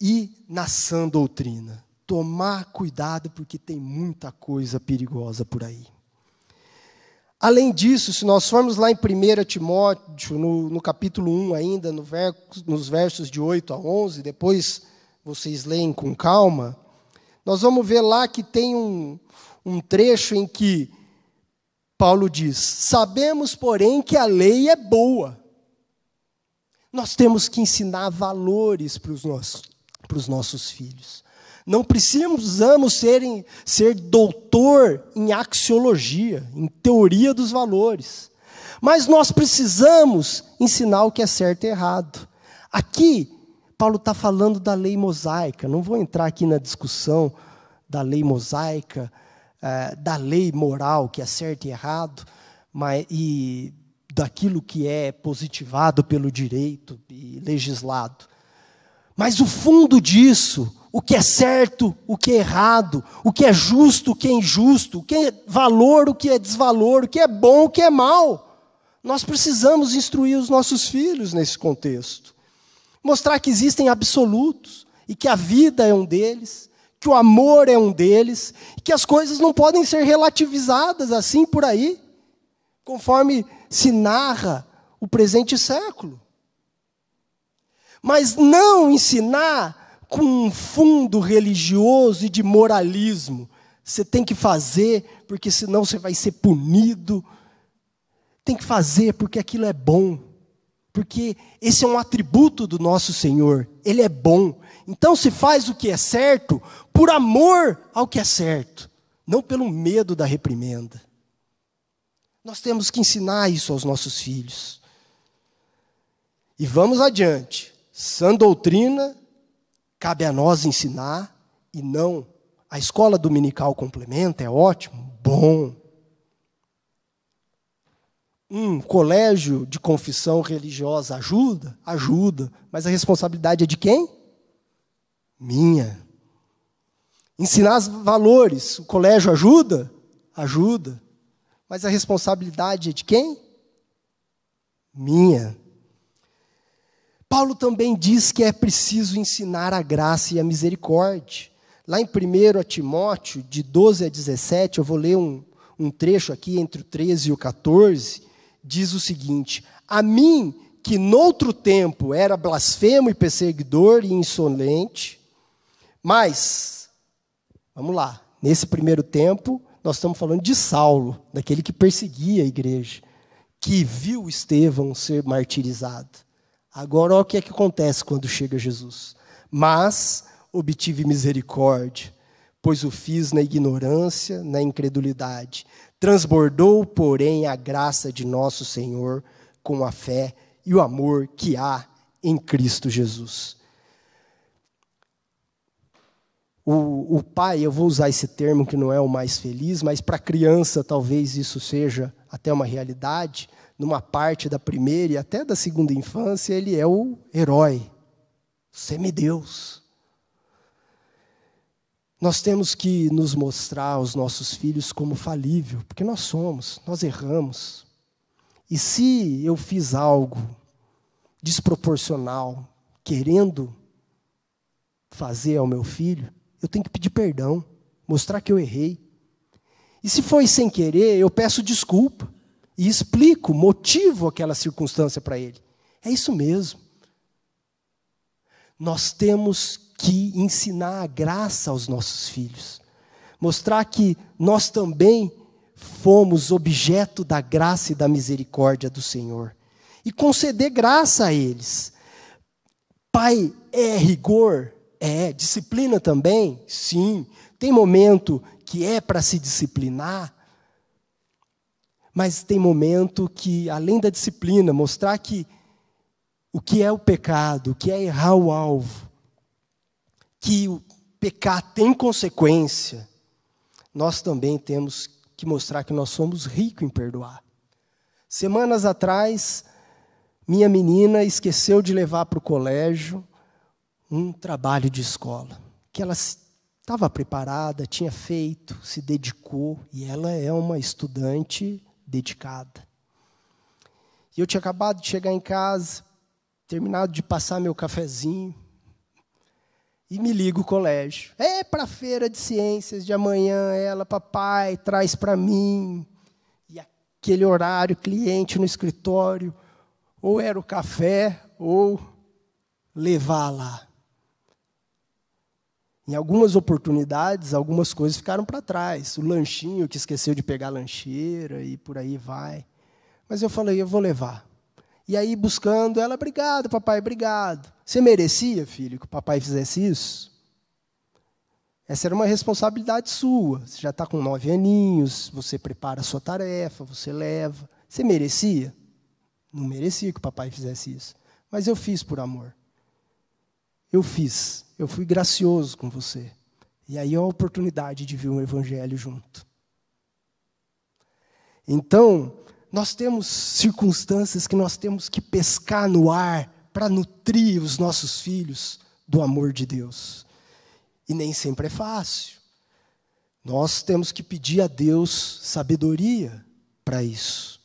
e na sã doutrina. Tomar cuidado, porque tem muita coisa perigosa por aí. Além disso, se nós formos lá em 1 Timóteo, no, no capítulo 1 ainda, no ver, nos versos de 8 a 11, depois vocês leem com calma, nós vamos ver lá que tem um, um trecho em que Paulo diz: Sabemos, porém, que a lei é boa. Nós temos que ensinar valores para os nossos, nossos filhos. Não precisamos ser, ser doutor em axiologia, em teoria dos valores. Mas nós precisamos ensinar o que é certo e errado. Aqui, Paulo está falando da lei mosaica. Não vou entrar aqui na discussão da lei mosaica, da lei moral, que é certo e errado, mas, e daquilo que é positivado pelo direito e legislado. Mas o fundo disso, o que é certo, o que é errado, o que é justo, o que é injusto, o que é valor, o que é desvalor, o que é bom, o que é mal. Nós precisamos instruir os nossos filhos nesse contexto mostrar que existem absolutos e que a vida é um deles, que o amor é um deles, e que as coisas não podem ser relativizadas assim por aí, conforme se narra o presente século. Mas não ensinar com um fundo religioso e de moralismo. Você tem que fazer, porque senão você vai ser punido. Tem que fazer porque aquilo é bom porque esse é um atributo do nosso Senhor, ele é bom. Então se faz o que é certo por amor ao que é certo, não pelo medo da reprimenda. Nós temos que ensinar isso aos nossos filhos. E vamos adiante. Sã doutrina cabe a nós ensinar e não. A escola dominical complementa, é ótimo, bom um colégio de confissão religiosa ajuda? Ajuda, mas a responsabilidade é de quem? Minha. Ensinar os valores, o colégio ajuda? Ajuda, mas a responsabilidade é de quem? Minha. Paulo também diz que é preciso ensinar a graça e a misericórdia. Lá em 1 Timóteo, de 12 a 17, eu vou ler um, um trecho aqui entre o 13 e o 14 diz o seguinte: A mim, que noutro tempo era blasfemo e perseguidor e insolente, mas, vamos lá, nesse primeiro tempo, nós estamos falando de Saulo, daquele que perseguia a igreja, que viu Estevão ser martirizado. Agora, olha o que é que acontece quando chega Jesus. Mas obtive misericórdia, pois o fiz na ignorância, na incredulidade. Transbordou, porém, a graça de nosso Senhor com a fé e o amor que há em Cristo Jesus. O, o pai, eu vou usar esse termo que não é o mais feliz, mas para criança talvez isso seja até uma realidade. Numa parte da primeira e até da segunda infância, ele é o herói, semideus. Nós temos que nos mostrar aos nossos filhos como falível, porque nós somos, nós erramos. E se eu fiz algo desproporcional, querendo fazer ao meu filho, eu tenho que pedir perdão, mostrar que eu errei. E se foi sem querer, eu peço desculpa e explico, motivo aquela circunstância para ele. É isso mesmo. Nós temos que ensinar a graça aos nossos filhos, mostrar que nós também fomos objeto da graça e da misericórdia do Senhor e conceder graça a eles. Pai, é rigor? É. Disciplina também? Sim. Tem momento que é para se disciplinar, mas tem momento que, além da disciplina, mostrar que o que é o pecado, o que é errar o alvo, que o pecar tem consequência, nós também temos que mostrar que nós somos ricos em perdoar. Semanas atrás, minha menina esqueceu de levar para o colégio um trabalho de escola, que ela estava preparada, tinha feito, se dedicou, e ela é uma estudante dedicada. E eu tinha acabado de chegar em casa, terminado de passar meu cafezinho, e me liga o colégio. É para a feira de ciências de amanhã, ela, papai, traz para mim. E aquele horário, cliente no escritório, ou era o café, ou levar lá. Em algumas oportunidades, algumas coisas ficaram para trás. O lanchinho que esqueceu de pegar a lancheira e por aí vai. Mas eu falei, eu vou levar. E aí, buscando ela, obrigado, papai, obrigado. Você merecia, filho, que o papai fizesse isso? Essa era uma responsabilidade sua. Você já está com nove aninhos, você prepara a sua tarefa, você leva. Você merecia? Não merecia que o papai fizesse isso. Mas eu fiz por amor. Eu fiz. Eu fui gracioso com você. E aí é a oportunidade de vir o um evangelho junto. Então, nós temos circunstâncias que nós temos que pescar no ar para nutrir os nossos filhos do amor de Deus. E nem sempre é fácil. Nós temos que pedir a Deus sabedoria para isso.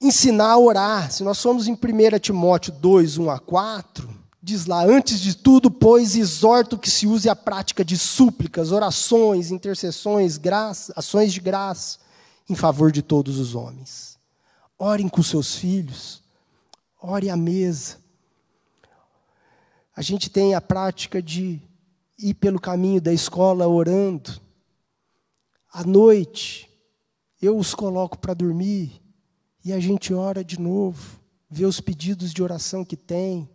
Ensinar a orar. Se nós formos em 1 Timóteo 2, 1 a 4, diz lá: Antes de tudo, pois, exorto que se use a prática de súplicas, orações, intercessões, graça, ações de graça em favor de todos os homens. Orem com seus filhos, ore à mesa. A gente tem a prática de ir pelo caminho da escola orando. À noite, eu os coloco para dormir e a gente ora de novo, vê os pedidos de oração que tem.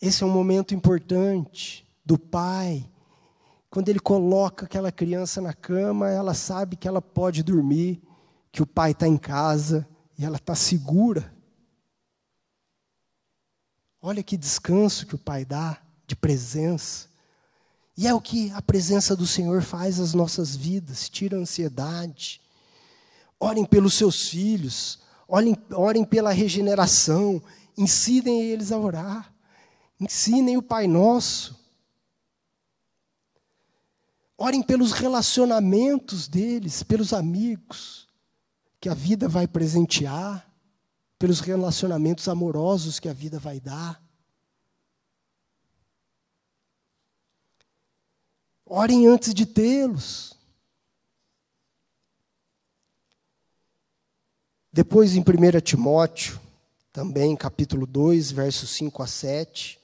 Esse é um momento importante do pai quando ele coloca aquela criança na cama, ela sabe que ela pode dormir, que o pai está em casa e ela está segura. Olha que descanso que o pai dá de presença. E é o que a presença do Senhor faz às nossas vidas, tira a ansiedade. Orem pelos seus filhos, orem, orem pela regeneração, ensinem eles a orar, ensinem o Pai Nosso. Orem pelos relacionamentos deles, pelos amigos que a vida vai presentear, pelos relacionamentos amorosos que a vida vai dar. Orem antes de tê-los. Depois, em 1 Timóteo, também capítulo 2, versos 5 a 7,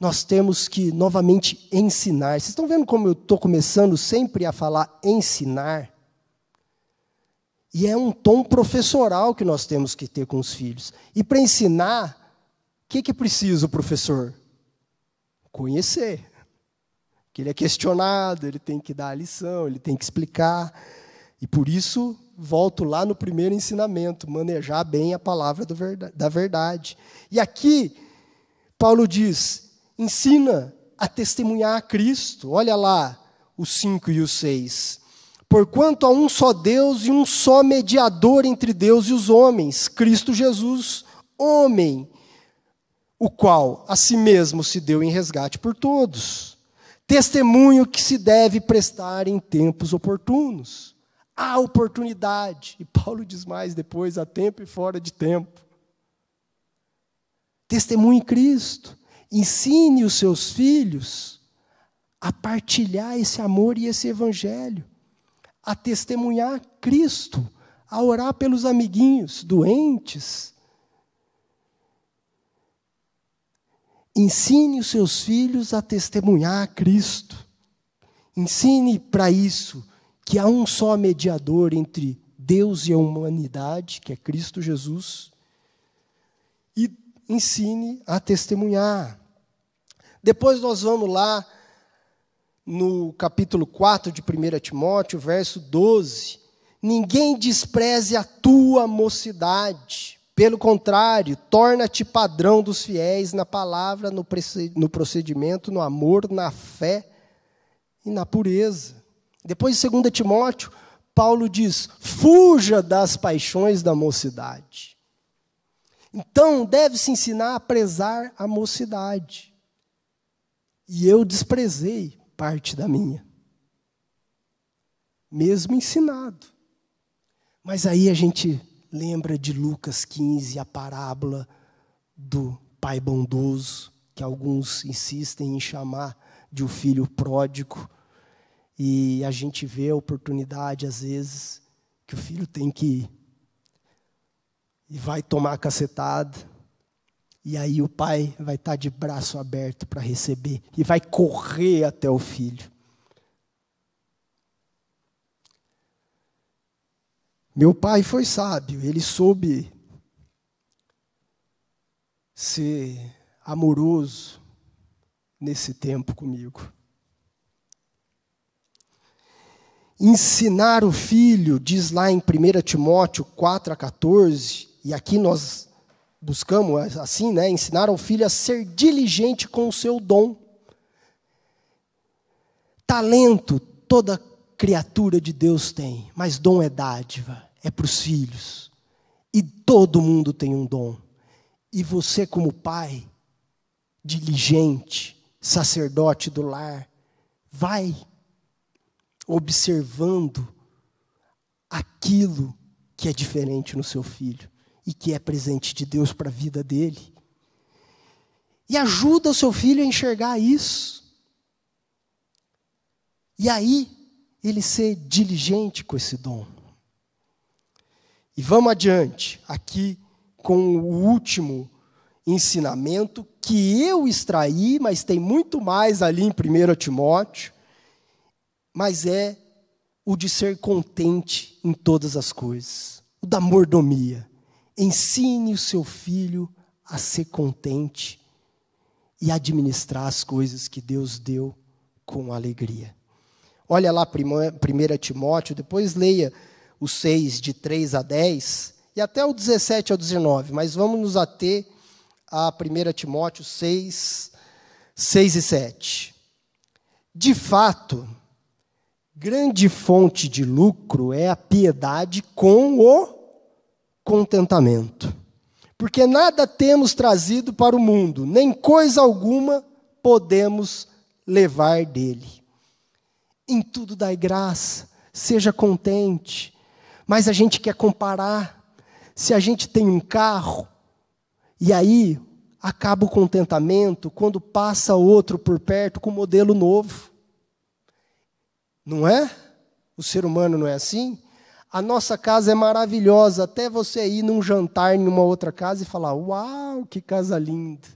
nós temos que novamente ensinar. Vocês estão vendo como eu estou começando sempre a falar ensinar? E é um tom professoral que nós temos que ter com os filhos. E para ensinar, o que, que precisa o professor? Conhecer. Que ele é questionado, ele tem que dar a lição, ele tem que explicar. E por isso, volto lá no primeiro ensinamento: manejar bem a palavra da verdade. E aqui, Paulo diz: ensina a testemunhar a Cristo. Olha lá os 5 e os 6. Porquanto há um só Deus e um só mediador entre Deus e os homens, Cristo Jesus, homem, o qual a si mesmo se deu em resgate por todos. Testemunho que se deve prestar em tempos oportunos. Há oportunidade, e Paulo diz mais depois, há tempo e fora de tempo. em Cristo. Ensine os seus filhos a partilhar esse amor e esse evangelho, a testemunhar Cristo, a orar pelos amiguinhos doentes. Ensine os seus filhos a testemunhar Cristo. Ensine para isso que há um só mediador entre Deus e a humanidade, que é Cristo Jesus, e ensine a testemunhar. Depois nós vamos lá no capítulo 4 de 1 Timóteo, verso 12. Ninguém despreze a tua mocidade. Pelo contrário, torna-te padrão dos fiéis na palavra, no procedimento, no amor, na fé e na pureza. Depois, em 2 Timóteo, Paulo diz: fuja das paixões da mocidade. Então, deve-se ensinar a prezar a mocidade. E eu desprezei parte da minha. Mesmo ensinado. Mas aí a gente lembra de Lucas 15, a parábola do pai bondoso, que alguns insistem em chamar de o um filho pródigo. E a gente vê a oportunidade, às vezes, que o filho tem que ir. E vai tomar cacetada, e aí o pai vai estar tá de braço aberto para receber e vai correr até o filho. Meu pai foi sábio, ele soube ser amoroso nesse tempo comigo. Ensinar o filho, diz lá em 1 Timóteo 4 a 14, e aqui nós buscamos é, assim, né, ensinar o filho a ser diligente com o seu dom. Talento toda criatura de Deus tem, mas dom é dádiva, é para os filhos. E todo mundo tem um dom. E você, como pai, diligente, sacerdote do lar, vai observando aquilo que é diferente no seu filho e que é presente de Deus para a vida dele. E ajuda o seu filho a enxergar isso. E aí, ele ser diligente com esse dom. E vamos adiante, aqui com o último ensinamento que eu extraí, mas tem muito mais ali em 1 Timóteo, mas é o de ser contente em todas as coisas, o da mordomia. Ensine o seu filho a ser contente e administrar as coisas que Deus deu com alegria. Olha lá 1 Timóteo, depois leia os 6, de 3 a 10, e até o 17 ao 19, mas vamos nos ater a 1 Timóteo 6, 6 e 7. De fato, grande fonte de lucro é a piedade com o contentamento. Porque nada temos trazido para o mundo, nem coisa alguma podemos levar dele. Em tudo dai graça, seja contente. Mas a gente quer comparar. Se a gente tem um carro, e aí acaba o contentamento quando passa outro por perto com um modelo novo. Não é? O ser humano não é assim? A nossa casa é maravilhosa, até você ir num jantar em uma outra casa e falar: Uau, que casa linda!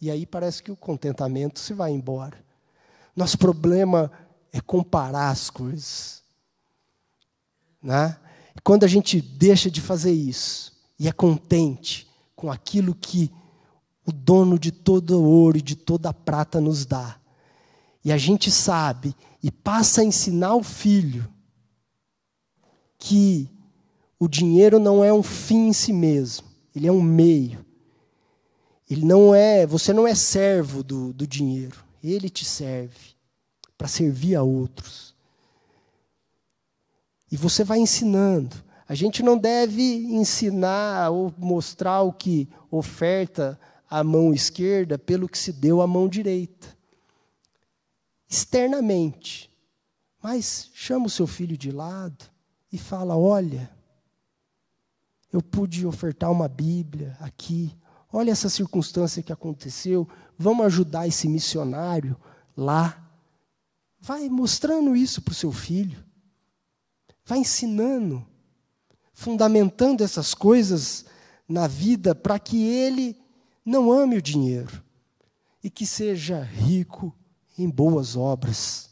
E aí parece que o contentamento se vai embora. Nosso problema é comparar as coisas. Né? E quando a gente deixa de fazer isso e é contente com aquilo que o dono de todo ouro e de toda prata nos dá, e a gente sabe e passa a ensinar o filho que o dinheiro não é um fim em si mesmo, ele é um meio. Ele não é, você não é servo do, do dinheiro, ele te serve para servir a outros. E você vai ensinando. A gente não deve ensinar ou mostrar o que oferta a mão esquerda pelo que se deu à mão direita. Externamente. Mas chama o seu filho de lado e fala: Olha, eu pude ofertar uma Bíblia aqui, olha essa circunstância que aconteceu, vamos ajudar esse missionário lá. Vai mostrando isso para o seu filho, vai ensinando, fundamentando essas coisas na vida para que ele não ame o dinheiro e que seja rico em boas obras.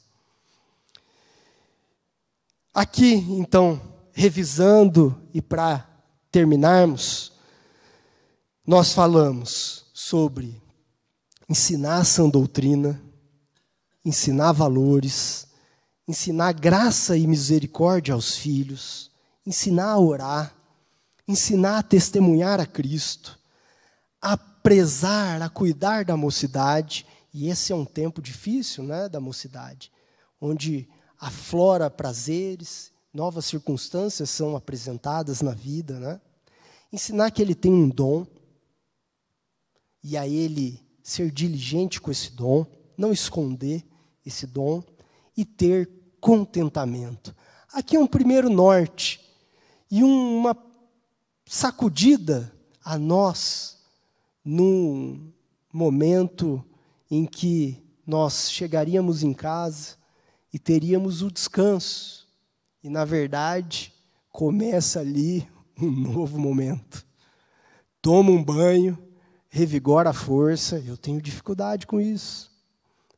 Aqui, então, revisando e para terminarmos, nós falamos sobre ensinar a sã doutrina, ensinar valores, ensinar graça e misericórdia aos filhos, ensinar a orar, ensinar a testemunhar a Cristo, a prezar, a cuidar da mocidade, e esse é um tempo difícil, né, da mocidade, onde aflora prazeres, novas circunstâncias são apresentadas na vida, né? Ensinar que ele tem um dom e a ele ser diligente com esse dom, não esconder esse dom e ter contentamento. Aqui é um primeiro norte e uma sacudida a nós num momento em que nós chegaríamos em casa e teríamos o descanso. E, na verdade, começa ali um novo momento. Toma um banho, revigora a força. Eu tenho dificuldade com isso.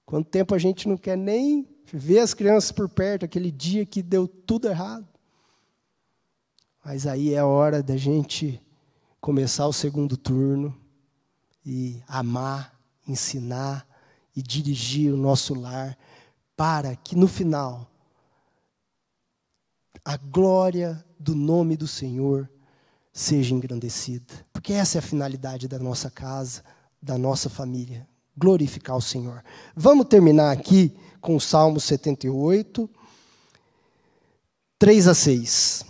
Quanto tempo a gente não quer nem ver as crianças por perto, aquele dia que deu tudo errado. Mas aí é hora da gente começar o segundo turno e amar, ensinar e dirigir o nosso lar para que no final a glória do nome do Senhor seja engrandecida. Porque essa é a finalidade da nossa casa, da nossa família, glorificar o Senhor. Vamos terminar aqui com o Salmo 78, 3 a 6.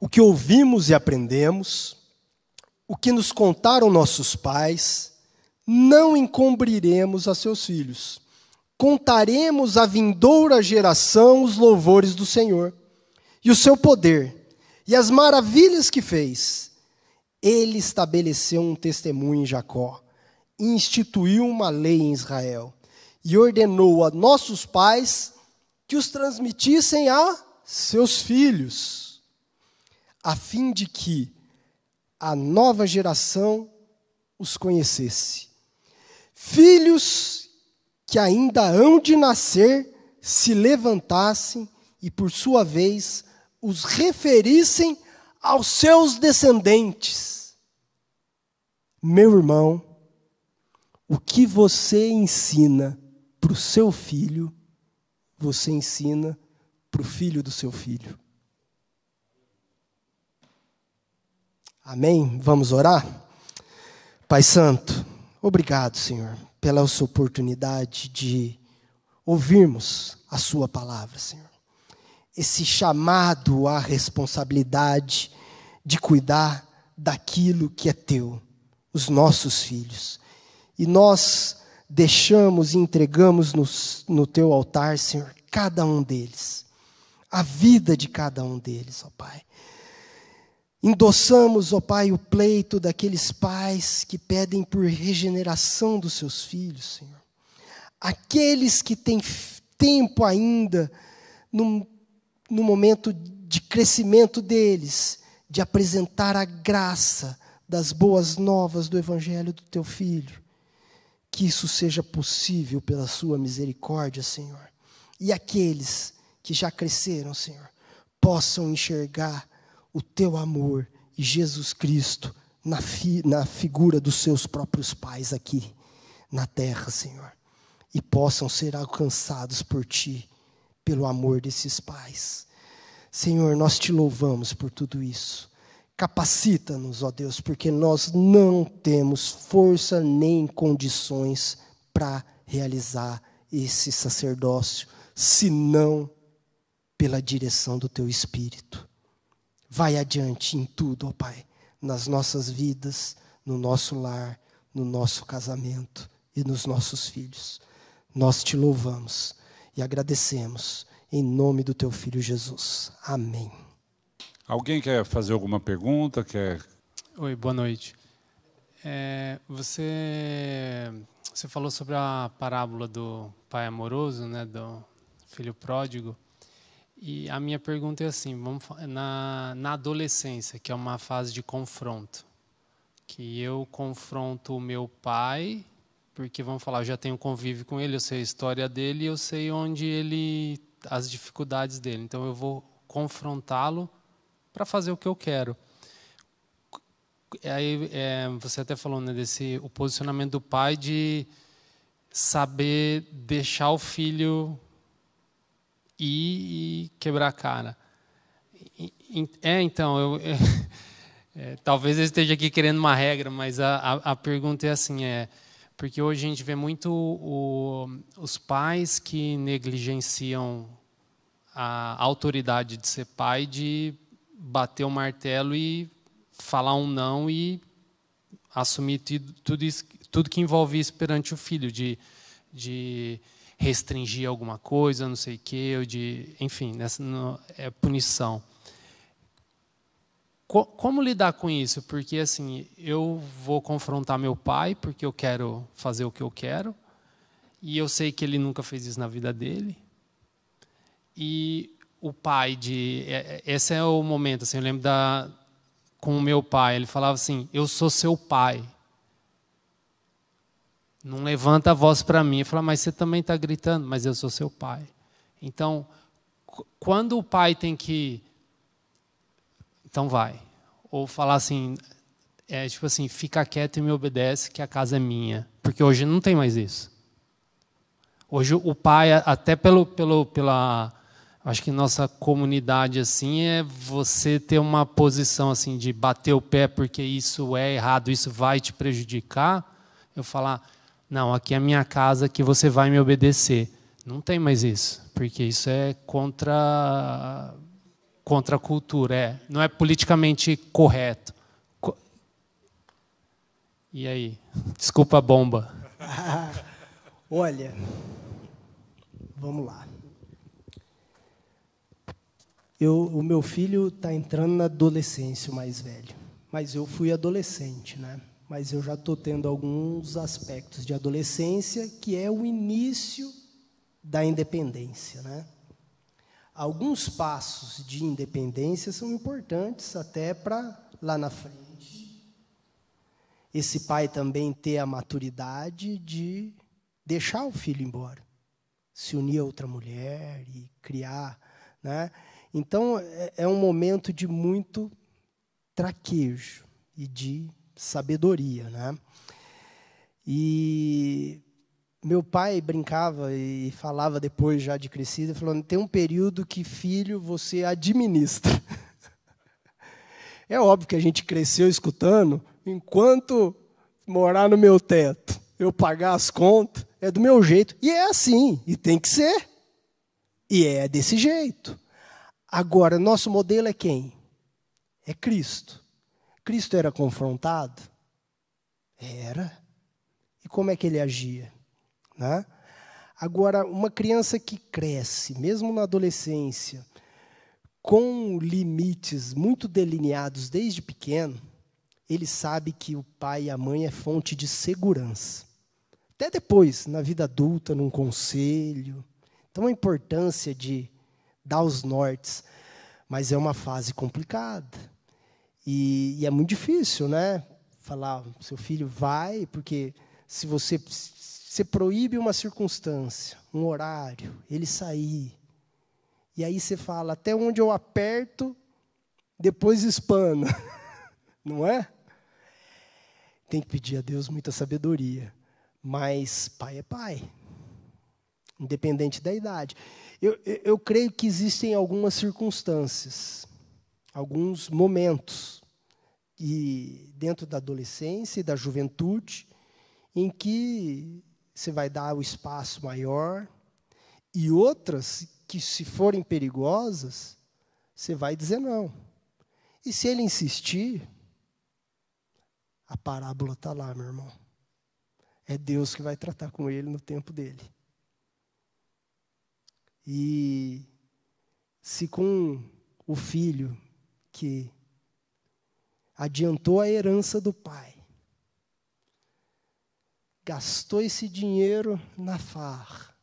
O que ouvimos e aprendemos, o que nos contaram nossos pais, não encobriremos a seus filhos. Contaremos à vindoura geração os louvores do Senhor e o seu poder e as maravilhas que fez. Ele estabeleceu um testemunho em Jacó, instituiu uma lei em Israel e ordenou a nossos pais que os transmitissem a seus filhos, a fim de que a nova geração os conhecesse filhos que ainda hão de nascer se levantassem e, por sua vez, os referissem aos seus descendentes. Meu irmão, o que você ensina para o seu filho, você ensina para o filho do seu filho. Amém? Vamos orar? Pai Santo. Obrigado, Senhor, pela sua oportunidade de ouvirmos a Sua palavra, Senhor. Esse chamado à responsabilidade de cuidar daquilo que é teu, os nossos filhos. E nós deixamos e entregamos no teu altar, Senhor, cada um deles, a vida de cada um deles, ó Pai. Endossamos, ó Pai, o pleito daqueles pais que pedem por regeneração dos seus filhos, Senhor. Aqueles que têm tempo ainda, no, no momento de crescimento deles, de apresentar a graça das boas novas do Evangelho do Teu Filho. Que isso seja possível pela Sua misericórdia, Senhor. E aqueles que já cresceram, Senhor, possam enxergar o teu amor e Jesus Cristo na, fi, na figura dos seus próprios pais aqui na terra, Senhor, e possam ser alcançados por ti, pelo amor desses pais. Senhor, nós te louvamos por tudo isso. Capacita-nos, ó Deus, porque nós não temos força nem condições para realizar esse sacerdócio, senão pela direção do teu Espírito. Vai adiante em tudo, ó Pai, nas nossas vidas, no nosso lar, no nosso casamento e nos nossos filhos. Nós te louvamos e agradecemos em nome do teu filho Jesus. Amém. Alguém quer fazer alguma pergunta? Quer... Oi, boa noite. É, você você falou sobre a parábola do pai amoroso, né, do filho pródigo. E a minha pergunta é assim: vamos, na, na adolescência, que é uma fase de confronto, que eu confronto o meu pai, porque vamos falar, eu já tenho convívio com ele, eu sei a história dele, eu sei onde ele as dificuldades dele. Então eu vou confrontá-lo para fazer o que eu quero. Aí é, você até falou né, desse o posicionamento do pai de saber deixar o filho e, quebrar a cara. É, então, eu, é, talvez eu esteja aqui querendo uma regra, mas a, a, a, pergunta é assim, é porque hoje a gente vê muito o, os pais que negligenciam a autoridade de ser pai, de bater o martelo e falar um não e assumir tudo, isso, tudo que envolve isso perante o filho, de, de restringir alguma coisa, não sei o quê, ou de, enfim, nessa, no, é punição. Co como lidar com isso? Porque assim, eu vou confrontar meu pai porque eu quero fazer o que eu quero, e eu sei que ele nunca fez isso na vida dele. E o pai de é, é, esse é o momento assim, eu lembro da com o meu pai, ele falava assim: "Eu sou seu pai". Não levanta a voz para mim e fala, mas você também está gritando, mas eu sou seu pai. Então, quando o pai tem que. Então vai. Ou falar assim, é tipo assim, fica quieto e me obedece, que a casa é minha. Porque hoje não tem mais isso. Hoje o pai, até pelo, pelo, pela. Acho que nossa comunidade assim é você ter uma posição assim de bater o pé porque isso é errado, isso vai te prejudicar. Eu falar, não, aqui é a minha casa que você vai me obedecer. Não tem mais isso, porque isso é contra contra a cultura, é, não é politicamente correto. Co e aí? Desculpa a bomba. Olha, vamos lá. Eu, o meu filho está entrando na adolescência, o mais velho. Mas eu fui adolescente, né? mas eu já estou tendo alguns aspectos de adolescência que é o início da independência, né? Alguns passos de independência são importantes até para lá na frente. Esse pai também ter a maturidade de deixar o filho embora, se unir a outra mulher e criar, né? Então é, é um momento de muito traquejo e de sabedoria, né? E meu pai brincava e falava depois já de crescida, falando: tem um período que filho você administra. É óbvio que a gente cresceu escutando, enquanto morar no meu teto, eu pagar as contas, é do meu jeito. E é assim, e tem que ser. E é desse jeito. Agora, nosso modelo é quem? É Cristo. Cristo era confrontado? Era. E como é que ele agia? Né? Agora, uma criança que cresce, mesmo na adolescência, com limites muito delineados desde pequeno, ele sabe que o pai e a mãe é fonte de segurança. Até depois, na vida adulta, num conselho. Então, a importância de dar os nortes. Mas é uma fase complicada. E, e é muito difícil, né? Falar, seu filho vai, porque se você você proíbe uma circunstância, um horário, ele sair. E aí você fala, até onde eu aperto, depois espana. Não é? Tem que pedir a Deus muita sabedoria. Mas pai é pai. Independente da idade. Eu, eu, eu creio que existem algumas circunstâncias, alguns momentos, e dentro da adolescência e da juventude, em que você vai dar o espaço maior, e outras que, se forem perigosas, você vai dizer não. E se ele insistir, a parábola está lá, meu irmão. É Deus que vai tratar com ele no tempo dele. E se com o filho que adiantou a herança do pai, gastou esse dinheiro na farra,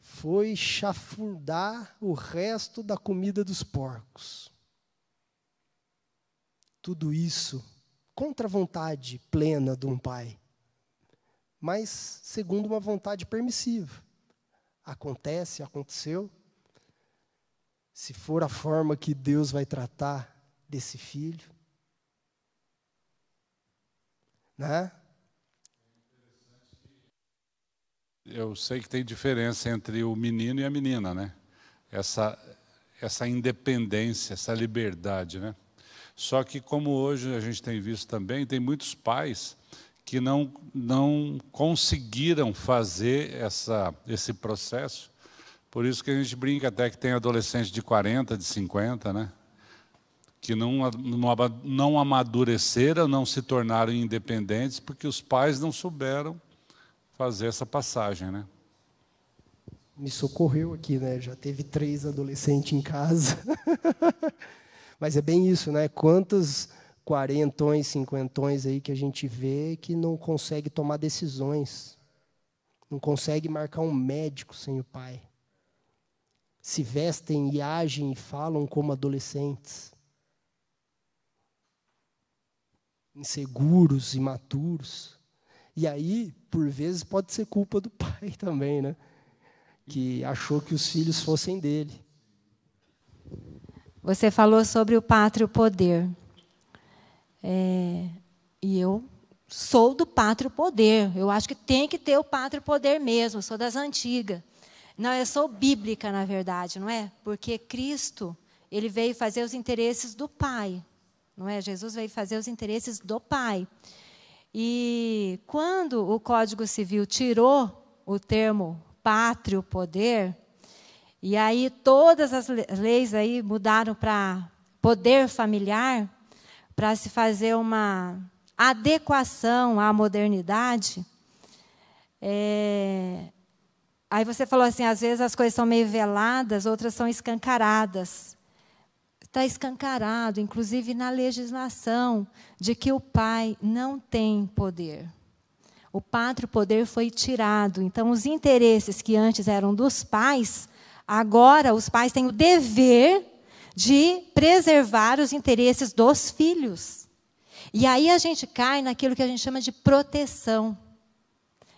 foi chafurdar o resto da comida dos porcos. Tudo isso contra a vontade plena de um pai, mas segundo uma vontade permissiva. Acontece, aconteceu. Se for a forma que Deus vai tratar desse filho. Né? Eu sei que tem diferença entre o menino e a menina, né? Essa, essa independência, essa liberdade, né? Só que como hoje a gente tem visto também, tem muitos pais que não, não conseguiram fazer essa, esse processo. Por isso que a gente brinca até que tem adolescente de 40, de 50, né? que não, não amadureceram, não se tornaram independentes, porque os pais não souberam fazer essa passagem, né? Me socorreu aqui, né? Já teve três adolescentes em casa. Mas é bem isso, né? Quantos quarentões, cinquentões aí que a gente vê que não consegue tomar decisões, não consegue marcar um médico sem o pai. Se vestem e agem e falam como adolescentes. inseguros, imaturos. E aí, por vezes, pode ser culpa do pai também, né? Que achou que os filhos fossem dele. Você falou sobre o pátrio poder. É, e eu sou do pátrio poder. Eu acho que tem que ter o pátrio poder mesmo. Eu sou das antigas. Não, eu sou bíblica, na verdade, não é? Porque Cristo, ele veio fazer os interesses do Pai não é? Jesus veio fazer os interesses do Pai. E quando o Código Civil tirou o termo pátrio poder, e aí todas as leis aí mudaram para poder familiar, para se fazer uma adequação à modernidade. É... Aí você falou assim, às vezes as coisas são meio veladas, outras são escancaradas está escancarado, inclusive na legislação, de que o pai não tem poder. O pátrio poder foi tirado. Então, os interesses que antes eram dos pais, agora os pais têm o dever de preservar os interesses dos filhos. E aí a gente cai naquilo que a gente chama de proteção.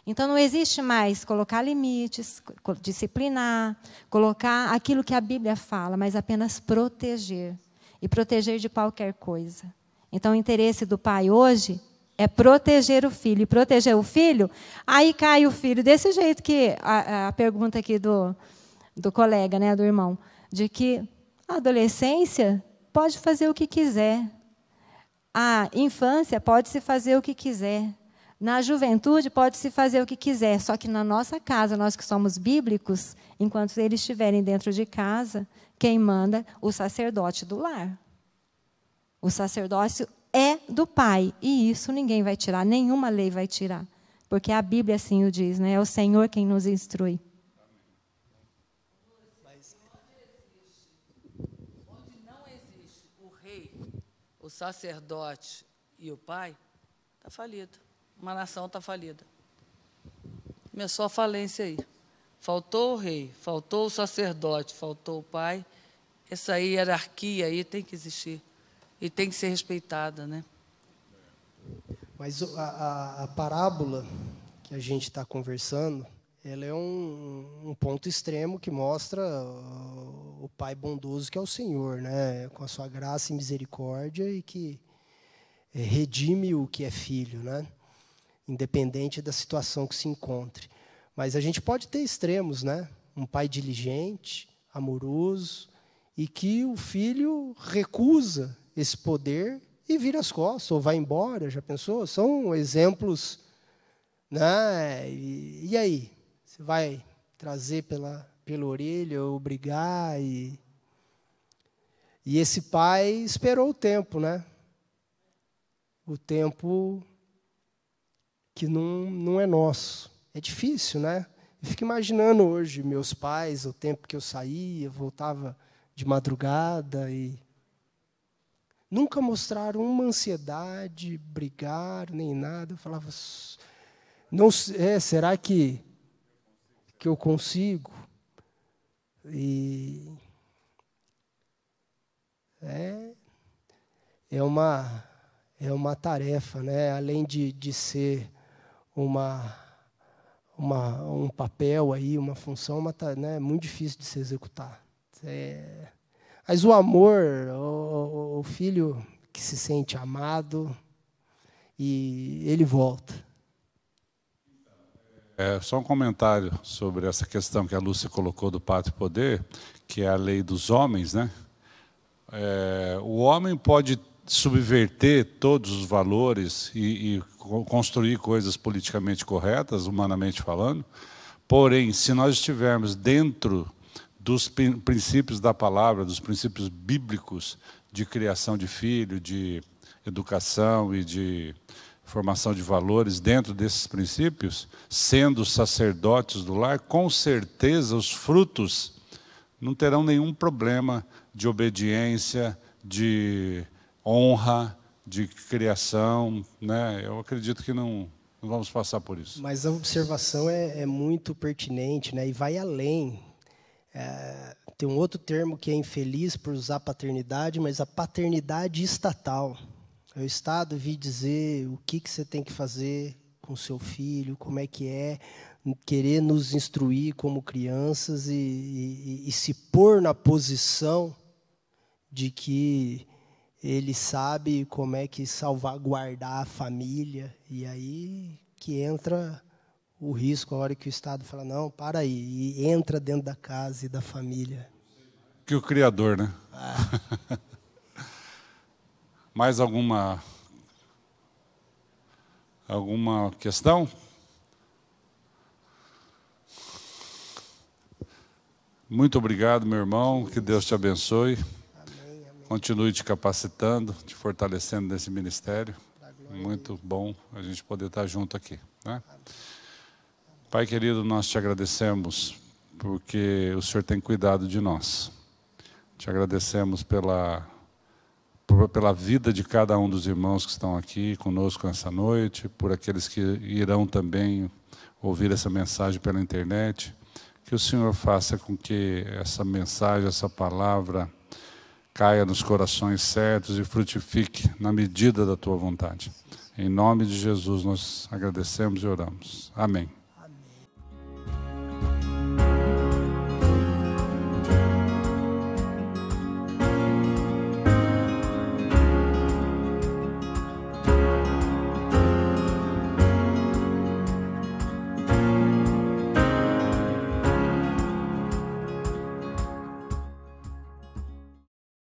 Então não existe mais colocar limites, disciplinar, colocar aquilo que a Bíblia fala, mas apenas proteger e proteger de qualquer coisa. Então o interesse do pai hoje é proteger o filho. E proteger o filho, aí cai o filho desse jeito que a, a pergunta aqui do, do colega, né, do irmão, de que a adolescência pode fazer o que quiser. A infância pode se fazer o que quiser. Na juventude pode-se fazer o que quiser, só que na nossa casa, nós que somos bíblicos, enquanto eles estiverem dentro de casa, quem manda? O sacerdote do lar. O sacerdócio é do pai, e isso ninguém vai tirar, nenhuma lei vai tirar, porque a Bíblia assim o diz, né? É o Senhor quem nos instrui. Mas... Onde não existe o rei, o sacerdote e o pai, está falido uma nação está falida. Começou a falência aí. Faltou o rei, faltou o sacerdote, faltou o pai. Essa hierarquia aí tem que existir e tem que ser respeitada, né? Mas a, a, a parábola que a gente está conversando, ela é um, um, ponto extremo que mostra o, o Pai bondoso que é o Senhor, né? Com a sua graça e misericórdia e que é, redime o que é filho, né? independente da situação que se encontre. Mas a gente pode ter extremos, né? Um pai diligente, amoroso, e que o filho recusa esse poder e vira as costas, ou vai embora, já pensou? São exemplos. Né? E, e aí? Você vai trazer pela, pela orelha, brigar? e. E esse pai esperou o tempo, né? O tempo que não, não é nosso. É difícil, né? Eu fico imaginando hoje meus pais, o tempo que eu saía, voltava de madrugada e nunca mostraram uma ansiedade, brigar, nem nada. Eu falava, não, é, será que que eu consigo? E é, é uma é uma tarefa, né? Além de, de ser uma, uma, um papel aí, uma função, é né, muito difícil de se executar. É, mas o amor, o, o filho que se sente amado, e ele volta. É, só um comentário sobre essa questão que a Lúcia colocou do pátrio poder, que é a lei dos homens, né? É, o homem pode subverter todos os valores e, e construir coisas politicamente corretas, humanamente falando. Porém, se nós estivermos dentro dos princípios da palavra, dos princípios bíblicos de criação de filho, de educação e de formação de valores dentro desses princípios, sendo sacerdotes do lar, com certeza os frutos não terão nenhum problema de obediência, de honra, de criação, né? Eu acredito que não, não vamos passar por isso. Mas a observação é, é muito pertinente, né? E vai além. É, tem um outro termo que é infeliz por usar paternidade, mas a paternidade estatal. É o Estado vir dizer o que, que você tem que fazer com seu filho, como é que é, querer nos instruir como crianças e, e, e se pôr na posição de que ele sabe como é que salvaguardar a família, e aí que entra o risco a hora que o Estado fala, não, para aí, e entra dentro da casa e da família. Que o Criador, né? Ah. Mais alguma alguma questão? Muito obrigado, meu irmão. Que Deus te abençoe continue te capacitando, te fortalecendo nesse ministério. Muito bom a gente poder estar junto aqui. Né? Pai querido, nós te agradecemos porque o Senhor tem cuidado de nós. Te agradecemos pela, pela vida de cada um dos irmãos que estão aqui conosco essa noite, por aqueles que irão também ouvir essa mensagem pela internet. Que o Senhor faça com que essa mensagem, essa palavra caia nos corações certos e frutifique na medida da tua vontade. Em nome de Jesus nós agradecemos e oramos. Amém.